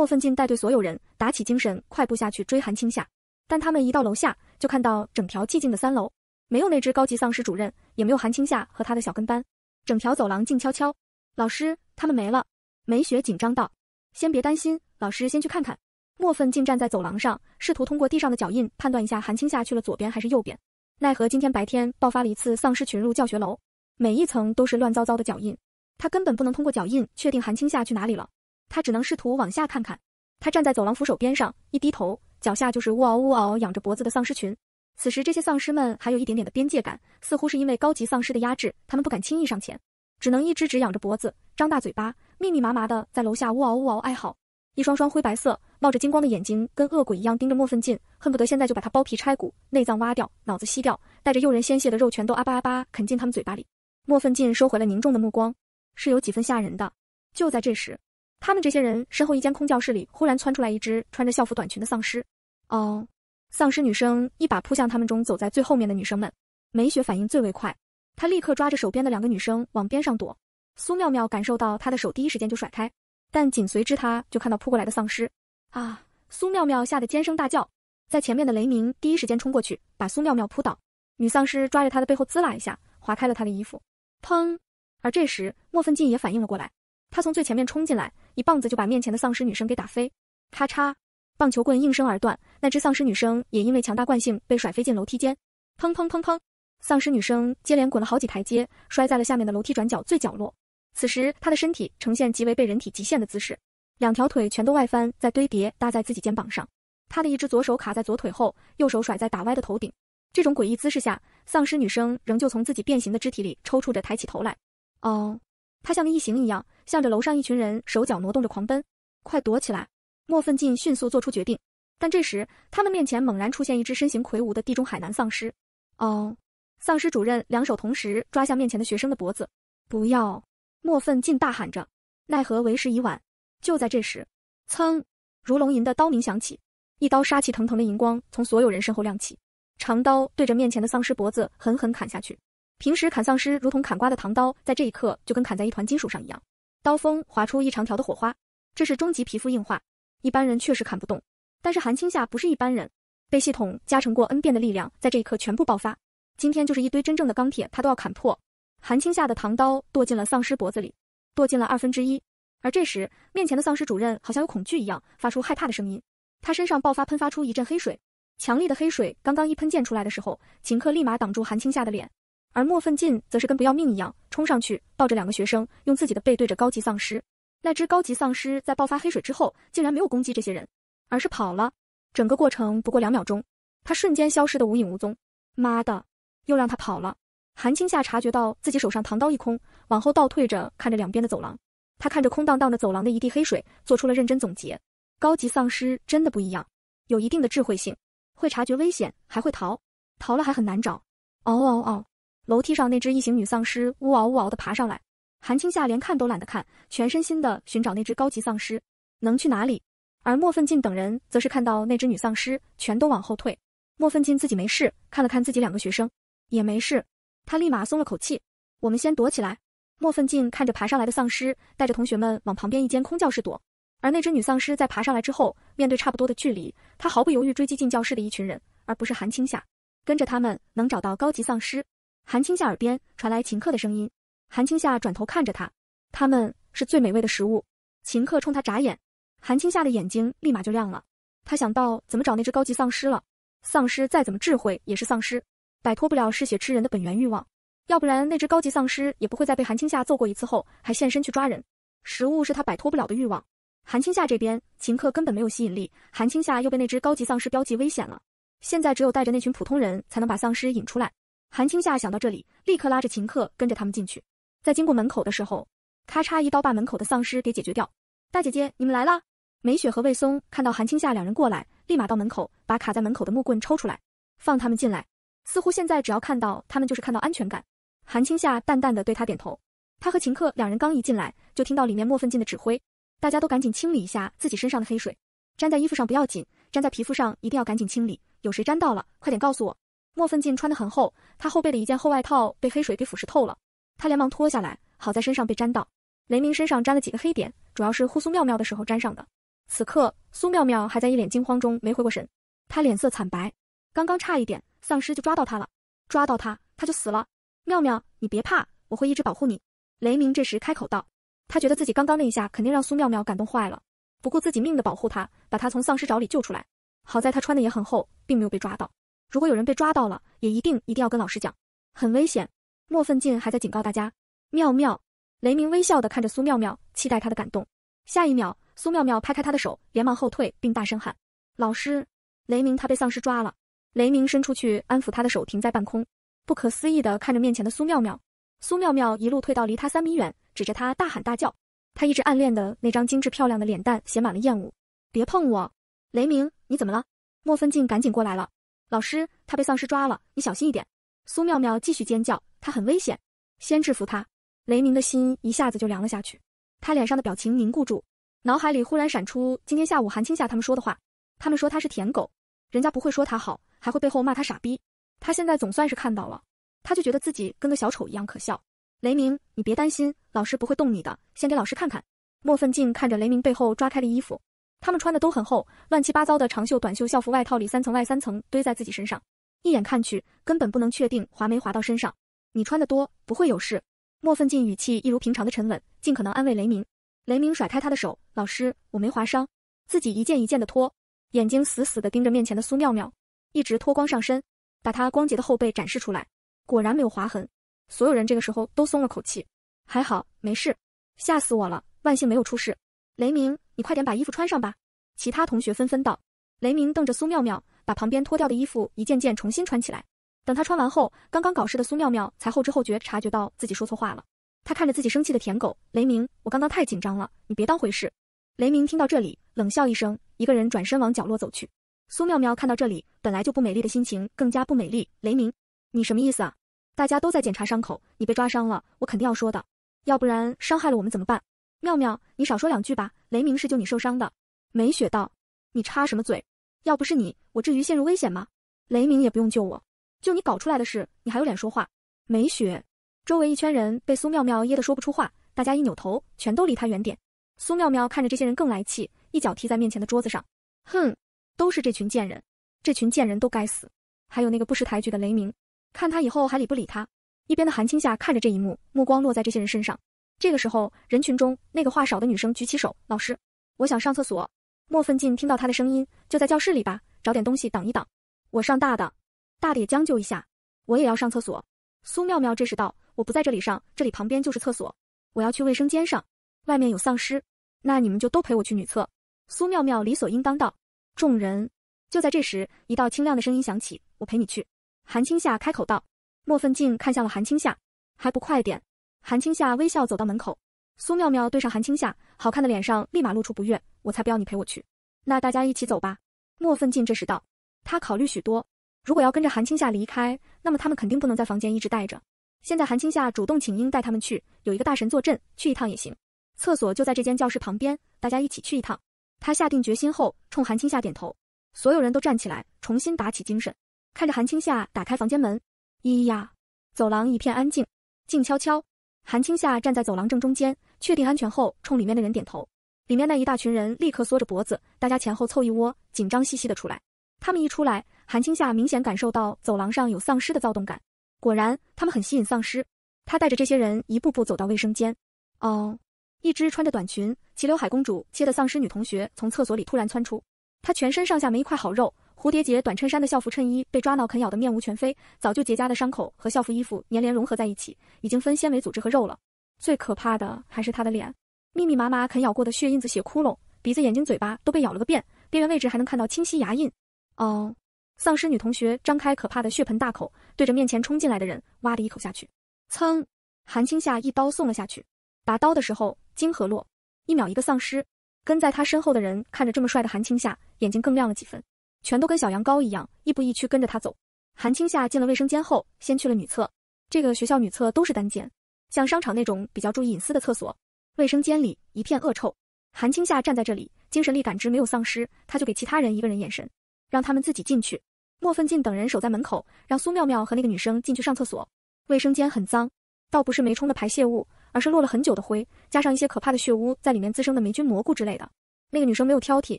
莫奋进带队所有人打起精神，快步下去追韩青夏。但他们一到楼下，就看到整条寂静的三楼，没有那只高级丧尸主任，也没有韩青夏和他的小跟班。整条走廊静悄悄。老师，他们没了。梅雪紧张道：“先别担心，老师先去看看。”莫奋进站在走廊上，试图通过地上的脚印判断一下韩青夏去了左边还是右边。奈何今天白天爆发了一次丧尸群入教学楼，每一层都是乱糟糟的脚印，他根本不能通过脚印确定韩青夏去哪里了。他只能试图往下看看。他站在走廊扶手边上，一低头，脚下就是呜嗷呜嗷仰着脖子的丧尸群。此时，这些丧尸们还有一点点的边界感，似乎是因为高级丧尸的压制，他们不敢轻易上前，只能一只只仰着脖子，张大嘴巴，密密麻麻的在楼下呜嗷呜嗷哀嚎。一双双灰白色、冒着金光的眼睛，跟恶鬼一样盯着莫奋进，恨不得现在就把他包皮拆骨、内脏挖掉、脑子吸掉，带着诱人鲜血的肉全都阿巴阿巴啃进他们嘴巴里。莫奋进收回了凝重的目光，是有几分吓人的。就在这时。他们这些人身后一间空教室里，忽然窜出来一只穿着校服短裙的丧尸。哦，丧尸女生一把扑向他们中走在最后面的女生们。梅雪反应最为快，她立刻抓着手边的两个女生往边上躲。苏妙妙感受到她的手，第一时间就甩开，但紧随之她就看到扑过来的丧尸啊！苏妙妙吓得尖声大叫。在前面的雷鸣第一时间冲过去，把苏妙妙扑倒。女丧尸抓着她的背后，滋啦一下划开了她的衣服。砰！而这时莫奋进也反应了过来，他从最前面冲进来。一棒子就把面前的丧尸女生给打飞，咔嚓，棒球棍应声而断。那只丧尸女生也因为强大惯性被甩飞进楼梯间，砰砰砰砰，丧尸女生接连滚了好几台阶，摔在了下面的楼梯转角最角落。此时她的身体呈现极为被人体极限的姿势，两条腿全都外翻，在堆叠搭在自己肩膀上。她的一只左手卡在左腿后，右手甩在打歪的头顶。这种诡异姿势下，丧尸女生仍旧从自己变形的肢体里抽搐着抬起头来。哦。他像个异形一样，向着楼上一群人手脚挪动着狂奔，快躲起来！莫奋进迅速做出决定，但这时他们面前猛然出现一只身形魁梧的地中海南丧尸。哦！丧尸主任两手同时抓向面前的学生的脖子。不要！莫奋进大喊着，奈何为时已晚。就在这时，噌！如龙吟的刀鸣响起，一刀杀气腾腾的银光从所有人身后亮起，长刀对着面前的丧尸脖子狠狠砍下去。平时砍丧尸如同砍瓜的唐刀，在这一刻就跟砍在一团金属上一样，刀锋划出一长条的火花。这是终极皮肤硬化，一般人确实砍不动。但是韩青夏不是一般人，被系统加成过 n 遍的力量，在这一刻全部爆发。今天就是一堆真正的钢铁，他都要砍破。韩青夏的唐刀剁进了丧尸脖子里，剁进了二分之一。而这时，面前的丧尸主任好像有恐惧一样，发出害怕的声音。他身上爆发喷发出一阵黑水，强力的黑水刚刚一喷溅出来的时候，秦克立马挡住韩青夏的脸。而莫奋进则是跟不要命一样冲上去，抱着两个学生，用自己的背对着高级丧尸。那只高级丧尸在爆发黑水之后，竟然没有攻击这些人，而是跑了。整个过程不过两秒钟，他瞬间消失的无影无踪。妈的，又让他跑了！韩青夏察觉到自己手上唐刀一空，往后倒退着看着两边的走廊。他看着空荡荡的走廊的一地黑水，做出了认真总结：高级丧尸真的不一样，有一定的智慧性，会察觉危险，还会逃，逃了还很难找。嗷嗷嗷！楼梯上那只异形女丧尸呜嗷呜嗷的爬上来，韩青夏连看都懒得看，全身心的寻找那只高级丧尸，能去哪里？而莫奋进等人则是看到那只女丧尸，全都往后退。莫奋进自己没事，看了看自己两个学生，也没事，他立马松了口气。我们先躲起来。莫奋进看着爬上来的丧尸，带着同学们往旁边一间空教室躲。而那只女丧尸在爬上来之后，面对差不多的距离，她毫不犹豫追击进教室的一群人，而不是韩青夏，跟着他们能找到高级丧尸。韩青夏耳边传来秦克的声音，韩青夏转头看着他，他们是最美味的食物。秦克冲他眨眼，韩青夏的眼睛立马就亮了。他想到怎么找那只高级丧尸了。丧尸再怎么智慧也是丧尸，摆脱不了嗜血吃人的本源欲望。要不然那只高级丧尸也不会在被韩青夏揍过一次后还现身去抓人。食物是他摆脱不了的欲望。韩青夏这边，秦克根本没有吸引力。韩青夏又被那只高级丧尸标记危险了。现在只有带着那群普通人才能把丧尸引出来。韩青夏想到这里，立刻拉着秦克跟着他们进去。在经过门口的时候，咔嚓一刀把门口的丧尸给解决掉。大姐姐，你们来啦！梅雪和魏松看到韩青夏两人过来，立马到门口把卡在门口的木棍抽出来，放他们进来。似乎现在只要看到他们，就是看到安全感。韩青夏淡淡的对他点头。他和秦克两人刚一进来，就听到里面莫奋进的指挥：“大家都赶紧清理一下自己身上的黑水，粘在衣服上不要紧，粘在皮肤上一定要赶紧清理。有谁粘到了，快点告诉我。”莫奋进穿得很厚，他后背的一件厚外套被黑水给腐蚀透了，他连忙脱下来，好在身上被沾到。雷鸣身上沾了几个黑点，主要是护苏妙妙的时候沾上的。此刻，苏妙妙还在一脸惊慌中没回过神，她脸色惨白，刚刚差一点丧尸就抓到她了，抓到她她就死了。妙妙，你别怕，我会一直保护你。雷鸣这时开口道，他觉得自己刚刚那一下肯定让苏妙妙感动坏了，不顾自己命的保护她，把她从丧尸爪里救出来。好在她穿的也很厚，并没有被抓到。如果有人被抓到了，也一定一定要跟老师讲，很危险。莫奋进还在警告大家。妙妙，雷鸣微笑的看着苏妙妙，期待她的感动。下一秒，苏妙妙拍开他的手，连忙后退，并大声喊：“老师，雷鸣他被丧尸抓了！”雷鸣伸出去安抚他的手停在半空，不可思议的看着面前的苏妙妙。苏妙妙一路退到离他三米远，指着他大喊大叫。他一直暗恋的那张精致漂亮的脸蛋写满了厌恶。别碰我！雷鸣，你怎么了？莫奋进赶紧过来了。老师，他被丧尸抓了，你小心一点。苏妙妙继续尖叫，他很危险，先制服他。雷鸣的心一下子就凉了下去，他脸上的表情凝固住，脑海里忽然闪出今天下午韩青夏他们说的话，他们说他是舔狗，人家不会说他好，还会背后骂他傻逼。他现在总算是看到了，他就觉得自己跟个小丑一样可笑。雷鸣，你别担心，老师不会动你的，先给老师看看。莫奋进看着雷鸣背后抓开的衣服。他们穿的都很厚，乱七八糟的长袖、短袖、校服、外套里三层外三层堆在自己身上，一眼看去根本不能确定划没划到身上。你穿的多，不会有事。莫奋进语气一如平常的沉稳，尽可能安慰雷鸣。雷鸣甩开他的手，老师，我没划伤，自己一件一件的脱，眼睛死死的盯着面前的苏妙妙，一直脱光上身，把她光洁的后背展示出来，果然没有划痕。所有人这个时候都松了口气，还好没事，吓死我了，万幸没有出事。雷鸣。你快点把衣服穿上吧！其他同学纷纷道。雷鸣瞪着苏妙妙，把旁边脱掉的衣服一件件重新穿起来。等他穿完后，刚刚搞事的苏妙妙才后知后觉察觉到自己说错话了。他看着自己生气的舔狗雷鸣，我刚刚太紧张了，你别当回事。雷鸣听到这里冷笑一声，一个人转身往角落走去。苏妙妙看到这里，本来就不美丽的心情更加不美丽。雷鸣，你什么意思啊？大家都在检查伤口，你被抓伤了，我肯定要说的，要不然伤害了我们怎么办？妙妙，你少说两句吧。雷鸣是救你受伤的。梅雪道，你插什么嘴？要不是你，我至于陷入危险吗？雷鸣也不用救我，就你搞出来的事，你还有脸说话？梅雪，周围一圈人被苏妙妙噎得说不出话，大家一扭头，全都离他远点。苏妙妙看着这些人更来气，一脚踢在面前的桌子上，哼，都是这群贱人，这群贱人都该死。还有那个不识抬举的雷鸣，看他以后还理不理他。一边的韩青夏看着这一幕，目光落在这些人身上。这个时候，人群中那个话少的女生举起手：“老师，我想上厕所。”莫奋进听到她的声音，就在教室里吧，找点东西挡一挡。我上大的，大的也将就一下。我也要上厕所。苏妙妙这时道：“我不在这里上，这里旁边就是厕所，我要去卫生间上。外面有丧尸，那你们就都陪我去女厕。”苏妙妙理所应当道。众人就在这时，一道清亮的声音响起：“我陪你去。”韩青夏开口道。莫奋进看向了韩青夏，还不快点。韩青夏微笑走到门口，苏妙妙对上韩青夏，好看的脸上立马露出不悦。我才不要你陪我去，那大家一起走吧。莫奋进这时道，他考虑许多，如果要跟着韩青夏离开，那么他们肯定不能在房间一直待着。现在韩青夏主动请缨带他们去，有一个大神坐镇，去一趟也行。厕所就在这间教室旁边，大家一起去一趟。他下定决心后，冲韩青夏点头。所有人都站起来，重新打起精神，看着韩青夏打开房间门。咿呀，走廊一片安静，静悄悄。韩青夏站在走廊正中间，确定安全后，冲里面的人点头。里面那一大群人立刻缩着脖子，大家前后凑一窝，紧张兮兮的出来。他们一出来，韩青夏明显感受到走廊上有丧尸的躁动感。果然，他们很吸引丧尸。她带着这些人一步步走到卫生间。哦，一只穿着短裙、齐刘海公主切的丧尸女同学从厕所里突然窜出，她全身上下没一块好肉。蝴蝶结短衬衫的校服衬衣被抓挠啃咬的面无全非，早就结痂的伤口和校服衣服粘连融合在一起，已经分纤维组织和肉了。最可怕的还是他的脸，密密麻麻啃咬过的血印子、血窟窿，鼻子、眼睛、嘴巴都被咬了个遍，边缘位置还能看到清晰牙印。哦，丧尸女同学张开可怕的血盆大口，对着面前冲进来的人哇的一口下去，噌，韩青夏一刀送了下去。拔刀的时候，金河落一秒一个丧尸，跟在他身后的人看着这么帅的韩青夏，眼睛更亮了几分。全都跟小羊羔一样，亦步亦趋跟着他走。韩青夏进了卫生间后，先去了女厕。这个学校女厕都是单间，像商场那种比较注意隐私的厕所。卫生间里一片恶臭。韩青夏站在这里，精神力感知没有丧失，他就给其他人一个人眼神，让他们自己进去。莫奋进等人守在门口，让苏妙妙和那个女生进去上厕所。卫生间很脏，倒不是没冲的排泄物，而是落了很久的灰，加上一些可怕的血污，在里面滋生的霉菌、蘑菇之类的。那个女生没有挑剔，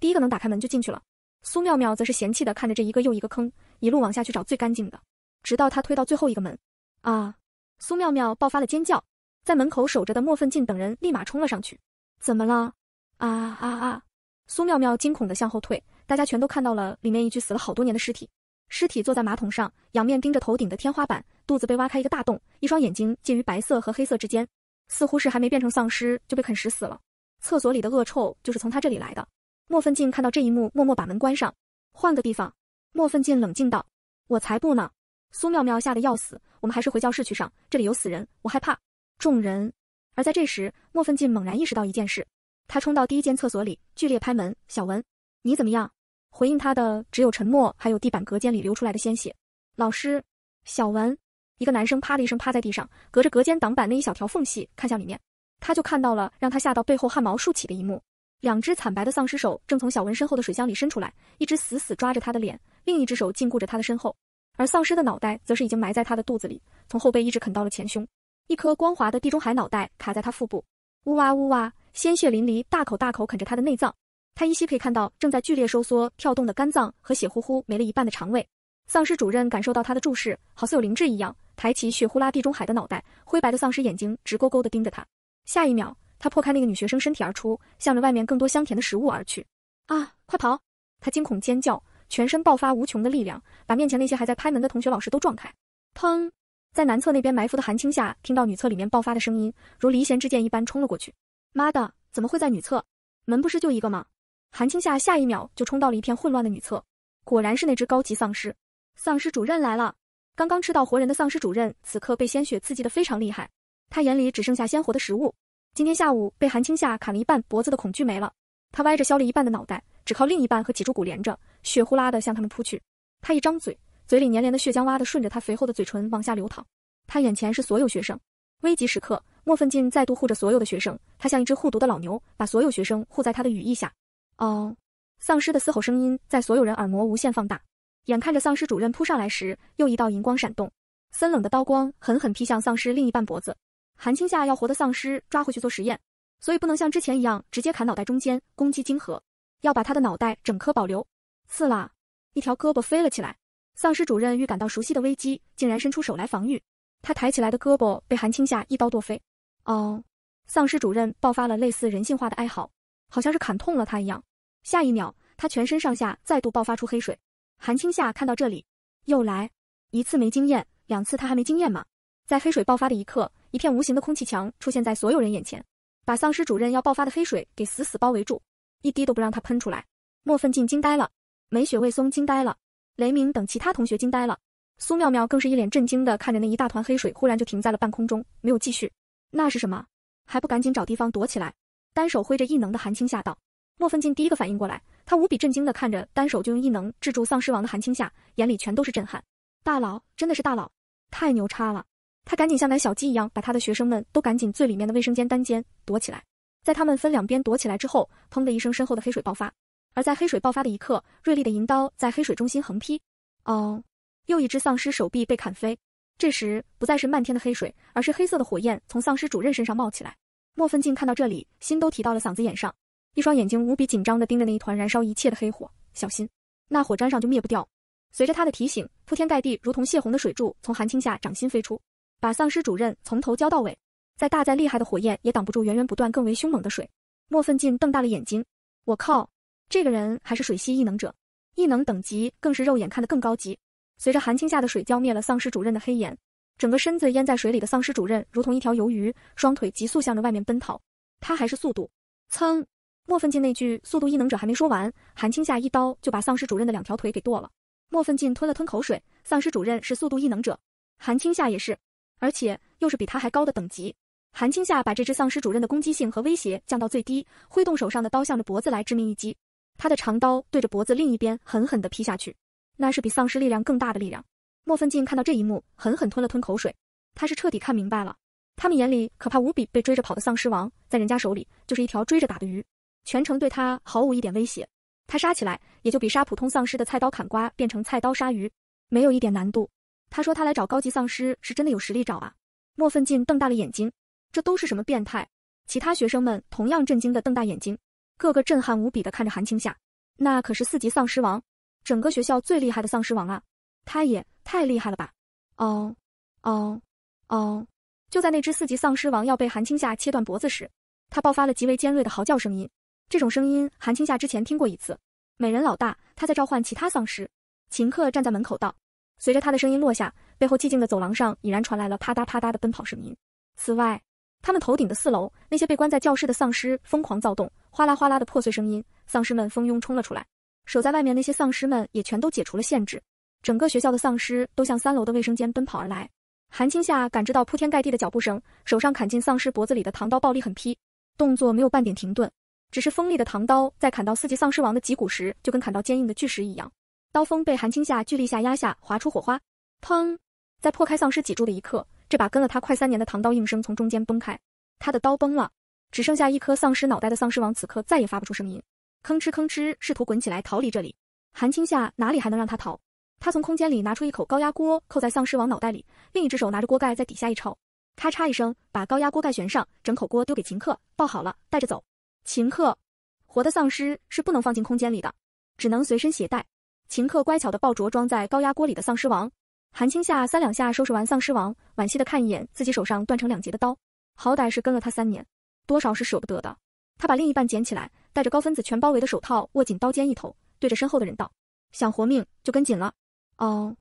第一个能打开门就进去了。苏妙妙则是嫌弃的看着这一个又一个坑，一路往下去找最干净的，直到她推到最后一个门，啊！苏妙妙爆发了尖叫，在门口守着的莫奋进等人立马冲了上去。怎么了？啊啊啊！苏妙妙惊恐的向后退，大家全都看到了里面一具死了好多年的尸体，尸体坐在马桶上，仰面盯着头顶的天花板，肚子被挖开一个大洞，一双眼睛介于白色和黑色之间，似乎是还没变成丧尸就被啃食死了。厕所里的恶臭就是从他这里来的。莫奋进看到这一幕，默默把门关上。换个地方。莫奋进冷静道：“我才不呢！”苏妙妙吓得要死，我们还是回教室去上，这里有死人，我害怕。众人。而在这时，莫奋进猛然意识到一件事，他冲到第一间厕所里，剧烈拍门：“小文，你怎么样？”回应他的只有沉默，还有地板隔间里流出来的鲜血。老师，小文。一个男生啪的一声趴在地上，隔着隔间挡板那一小条缝隙看向里面，他就看到了让他吓到背后汗毛竖起的一幕。两只惨白的丧尸手正从小文身后的水箱里伸出来，一只死死抓着他的脸，另一只手禁锢着他的身后。而丧尸的脑袋则是已经埋在他的肚子里，从后背一直啃到了前胸，一颗光滑的地中海脑袋卡在他腹部，呜哇呜哇，鲜血淋漓，大口大口啃着他的内脏。他依稀可以看到正在剧烈收缩、跳动的肝脏和血乎乎没了一半的肠胃。丧尸主任感受到他的注视，好似有灵智一样，抬起血呼啦地中海的脑袋，灰白的丧尸眼睛直勾勾地盯着他。下一秒。他破开那个女学生身体而出，向着外面更多香甜的食物而去。啊！快跑！他惊恐尖叫，全身爆发无穷的力量，把面前那些还在拍门的同学老师都撞开。砰！在男厕那边埋伏的韩青夏听到女厕里面爆发的声音，如离弦之箭一般冲了过去。妈的，怎么会在女厕？门不是就一个吗？韩青夏下一秒就冲到了一片混乱的女厕，果然是那只高级丧尸。丧尸主任来了！刚刚吃到活人的丧尸主任，此刻被鲜血刺激的非常厉害，他眼里只剩下鲜活的食物。今天下午被韩青夏砍了一半脖子的恐惧没了，他歪着削了一半的脑袋，只靠另一半和脊柱骨连着，血呼啦的向他们扑去。他一张嘴，嘴里粘连的血浆哇的顺着他肥厚的嘴唇往下流淌。他眼前是所有学生，危急时刻，莫奋进再度护着所有的学生，他像一只护犊的老牛，把所有学生护在他的羽翼下。哦，丧尸的嘶吼声音在所有人耳膜无限放大。眼看着丧尸主任扑上来时，又一道银光闪动，森冷的刀光狠狠劈向丧尸另一半脖子。韩青夏要活的丧尸抓回去做实验，所以不能像之前一样直接砍脑袋中间攻击晶核，要把他的脑袋整颗保留。刺啦，一条胳膊飞了起来。丧尸主任预感到熟悉的危机，竟然伸出手来防御。他抬起来的胳膊被韩青夏一刀剁飞。哦，丧尸主任爆发了类似人性化的哀嚎，好像是砍痛了他一样。下一秒，他全身上下再度爆发出黑水。韩青夏看到这里，又来一次没经验，两次他还没经验吗？在黑水爆发的一刻。一片无形的空气墙出现在所有人眼前，把丧尸主任要爆发的黑水给死死包围住，一滴都不让它喷出来。莫奋进惊呆了，梅雪未松惊呆了，雷鸣等其他同学惊呆了，苏妙妙更是一脸震惊的看着那一大团黑水，忽然就停在了半空中，没有继续。那是什么？还不赶紧找地方躲起来！单手挥着异能的韩青夏道。莫奋进第一个反应过来，他无比震惊的看着单手就用异能制住丧尸王的韩青夏，眼里全都是震撼。大佬，真的是大佬，太牛叉了！他赶紧像赶小鸡一样，把他的学生们都赶紧最里面的卫生间单间躲起来。在他们分两边躲起来之后，砰的一声，身后的黑水爆发。而在黑水爆发的一刻，锐利的银刀在黑水中心横劈。哦，又一只丧尸手臂被砍飞。这时不再是漫天的黑水，而是黑色的火焰从丧尸主任身上冒起来。莫分进看到这里，心都提到了嗓子眼上，一双眼睛无比紧张地盯着那一团燃烧一切的黑火。小心，那火沾上就灭不掉。随着他的提醒，铺天盖地如同泄洪的水柱从寒青下掌心飞出。把丧尸主任从头浇到尾，再大再厉害的火焰也挡不住源源不断、更为凶猛的水。莫奋进瞪大了眼睛，我靠，这个人还是水系异能者，异能等级更是肉眼看得更高级。随着韩青夏的水浇灭了丧尸主任的黑眼，整个身子淹在水里的丧尸主任如同一条鱿鱼，双腿急速向着外面奔逃。他还是速度。噌！莫奋进那句“速度异能者”还没说完，韩青夏一刀就把丧尸主任的两条腿给剁了。莫奋进吞了吞口水，丧尸主任是速度异能者，韩青夏也是。而且又是比他还高的等级。韩青夏把这只丧尸主任的攻击性和威胁降到最低，挥动手上的刀，向着脖子来致命一击。他的长刀对着脖子另一边狠狠地劈下去，那是比丧尸力量更大的力量。莫奋进看到这一幕，狠狠吞了吞口水。他是彻底看明白了，他们眼里可怕无比、被追着跑的丧尸王，在人家手里就是一条追着打的鱼，全程对他毫无一点威胁。他杀起来也就比杀普通丧尸的菜刀砍瓜变成菜刀杀鱼，没有一点难度。他说他来找高级丧尸是真的有实力找啊！莫奋进瞪大了眼睛，这都是什么变态？其他学生们同样震惊的瞪大眼睛，个个震撼无比的看着韩青夏。那可是四级丧尸王，整个学校最厉害的丧尸王啊！他也太厉害了吧！哦，哦，哦！就在那只四级丧尸王要被韩青夏切断脖子时，他爆发了极为尖锐的嚎叫声音。这种声音韩青夏之前听过一次。美人老大，他在召唤其他丧尸。秦克站在门口道。随着他的声音落下，背后寂静的走廊上已然传来了啪嗒啪嗒的奔跑声。音。此外，他们头顶的四楼那些被关在教室的丧尸疯狂躁动，哗啦哗啦的破碎声音，丧尸们蜂拥冲了出来。守在外面那些丧尸们也全都解除了限制，整个学校的丧尸都向三楼的卫生间奔跑而来。韩青夏感知到铺天盖地的脚步声，手上砍进丧尸脖子里的唐刀暴力狠劈，动作没有半点停顿，只是锋利的唐刀在砍到四级丧尸王的脊骨时，就跟砍到坚硬的巨石一样。刀锋被韩青夏巨力下压下，划出火花。砰，在破开丧尸脊柱的一刻，这把跟了他快三年的唐刀应声从中间崩开。他的刀崩了，只剩下一颗丧尸脑袋的丧尸王，此刻再也发不出声音，吭哧吭哧试图滚起来逃离这里。韩青夏哪里还能让他逃？他从空间里拿出一口高压锅，扣在丧尸王脑袋里，另一只手拿着锅盖在底下一抽，咔嚓一声把高压锅盖悬上，整口锅丢给秦克，抱好了带着走。秦克，活的丧尸是不能放进空间里的，只能随身携带。秦克乖巧地抱着装在高压锅里的丧尸王，韩青夏三两下收拾完丧尸王，惋惜地看一眼自己手上断成两截的刀，好歹是跟了他三年，多少是舍不得的。他把另一半捡起来，戴着高分子全包围的手套，握紧刀尖一头，对着身后的人道：“想活命就跟紧了。”哦，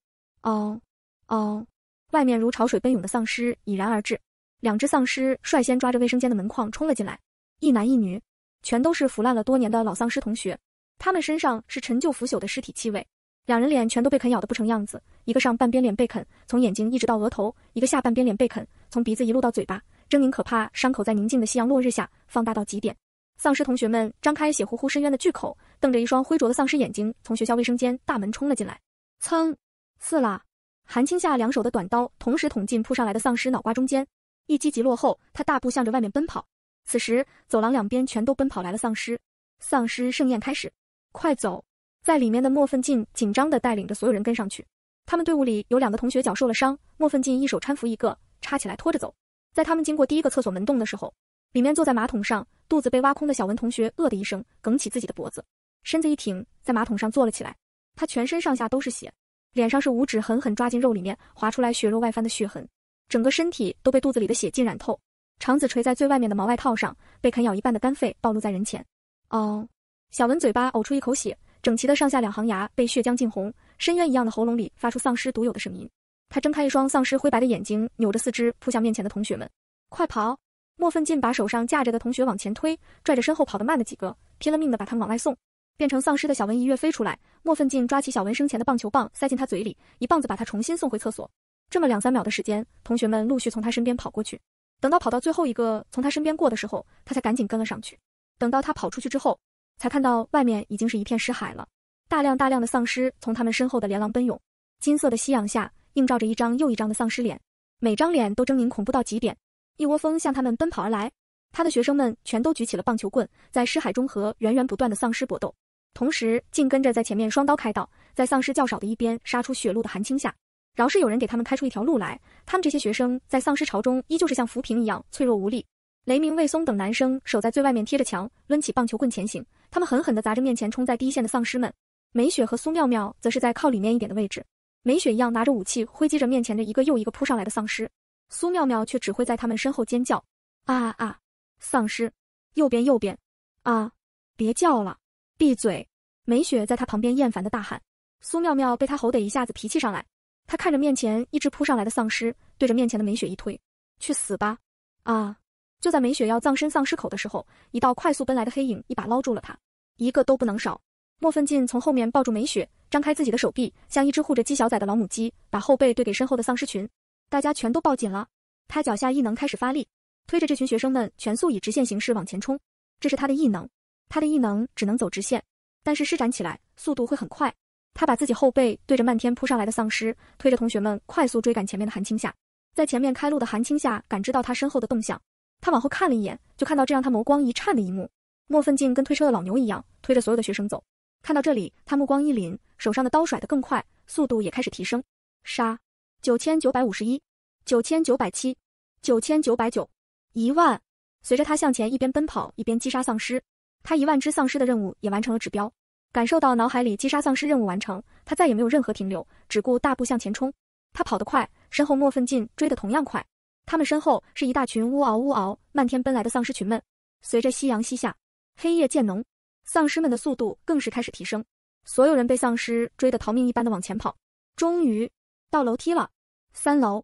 哦，哦！外面如潮水奔涌的丧尸已然而至，两只丧尸率先抓着卫生间的门框冲了进来，一男一女，全都是腐烂了多年的老丧尸同学。他们身上是陈旧腐朽的尸体气味，两人脸全都被啃咬的不成样子，一个上半边脸被啃，从眼睛一直到额头；一个下半边脸被啃，从鼻子一路到嘴巴，狰狞可怕，伤口在宁静的夕阳落日下放大到极点。丧尸同学们张开血乎乎深渊的巨口，瞪着一双灰浊的丧尸眼睛，从学校卫生间大门冲了进来，噌，刺啦！韩青下两手的短刀同时捅进扑上来的丧尸脑瓜中间，一击即落后，他大步向着外面奔跑。此时走廊两边全都奔跑来了丧尸，丧尸盛宴开始。快走！在里面的莫奋进紧张地带领着所有人跟上去。他们队伍里有两个同学脚受了伤，莫奋进一手搀扶一个，插起来拖着走。在他们经过第一个厕所门洞的时候，里面坐在马桶上、肚子被挖空的小文同学，饿”的一声，梗起自己的脖子，身子一挺，在马桶上坐了起来。他全身上下都是血，脸上是五指狠狠抓进肉里面划出来血肉外翻的血痕，整个身体都被肚子里的血浸染透，肠子垂在最外面的毛外套上，被啃咬一半的肝肺暴露在人前。哦。小文嘴巴呕出一口血，整齐的上下两行牙被血浆浸红，深渊一样的喉咙里发出丧尸独有的声音。他睁开一双丧尸灰白的眼睛，扭着四肢扑向面前的同学们，快跑！莫奋进把手上架着的同学往前推，拽着身后跑得慢的几个，拼了命的把他们往外送。变成丧尸的小文一跃飞出来，莫奋进抓起小文生前的棒球棒塞进他嘴里，一棒子把他重新送回厕所。这么两三秒的时间，同学们陆续从他身边跑过去。等到跑到最后一个从他身边过的时候，他才赶紧跟了上去。等到他跑出去之后。才看到外面已经是一片尸海了，大量大量的丧尸从他们身后的连廊奔涌，金色的夕阳下映照着一张又一张的丧尸脸，每张脸都狰狞恐怖到极点，一窝蜂向他们奔跑而来。他的学生们全都举起了棒球棍，在尸海中和源源不断的丧尸搏斗，同时竟跟着在前面双刀开道，在丧尸较少的一边杀出血路的韩青下，饶是有人给他们开出一条路来，他们这些学生在丧尸潮中依旧是像浮萍一样脆弱无力。雷鸣、魏松等男生守在最外面贴着墙，抡起棒球棍前行。他们狠狠地砸着面前冲在第一线的丧尸们，梅雪和苏妙妙则是在靠里面一点的位置。梅雪一样拿着武器挥击着面前的一个又一个扑上来的丧尸，苏妙妙却只会在他们身后尖叫：“啊啊，啊！丧尸，右边右边，啊，别叫了，闭嘴！”梅雪在他旁边厌烦地大喊。苏妙妙被他吼得一下子脾气上来，他看着面前一只扑上来的丧尸，对着面前的梅雪一推：“去死吧！”啊。就在梅雪要葬身丧尸口的时候，一道快速奔来的黑影一把捞住了他。一个都不能少！莫奋进从后面抱住梅雪，张开自己的手臂，像一只护着鸡小崽的老母鸡，把后背对给身后的丧尸群。大家全都抱紧了。他脚下异能开始发力，推着这群学生们全速以直线形式往前冲。这是他的异能，他的异能只能走直线，但是施展起来速度会很快。他把自己后背对着漫天扑上来的丧尸，推着同学们快速追赶前面的韩青夏。在前面开路的韩青夏感知到他身后的动向。他往后看了一眼，就看到这让他眸光一颤的一幕。莫奋进跟推车的老牛一样，推着所有的学生走。看到这里，他目光一凛，手上的刀甩得更快，速度也开始提升。杀！九千九百五十一，九千九百七，九千九百九，一万。随着他向前一边奔跑一边击杀丧尸，他一万只丧尸的任务也完成了指标。感受到脑海里击杀丧尸任务完成，他再也没有任何停留，只顾大步向前冲。他跑得快，身后莫奋进追得同样快。他们身后是一大群呜嗷呜嗷漫天奔来的丧尸群们。随着夕阳西下，黑夜渐浓，丧尸们的速度更是开始提升。所有人被丧尸追得逃命一般的往前跑。终于到楼梯了，三楼、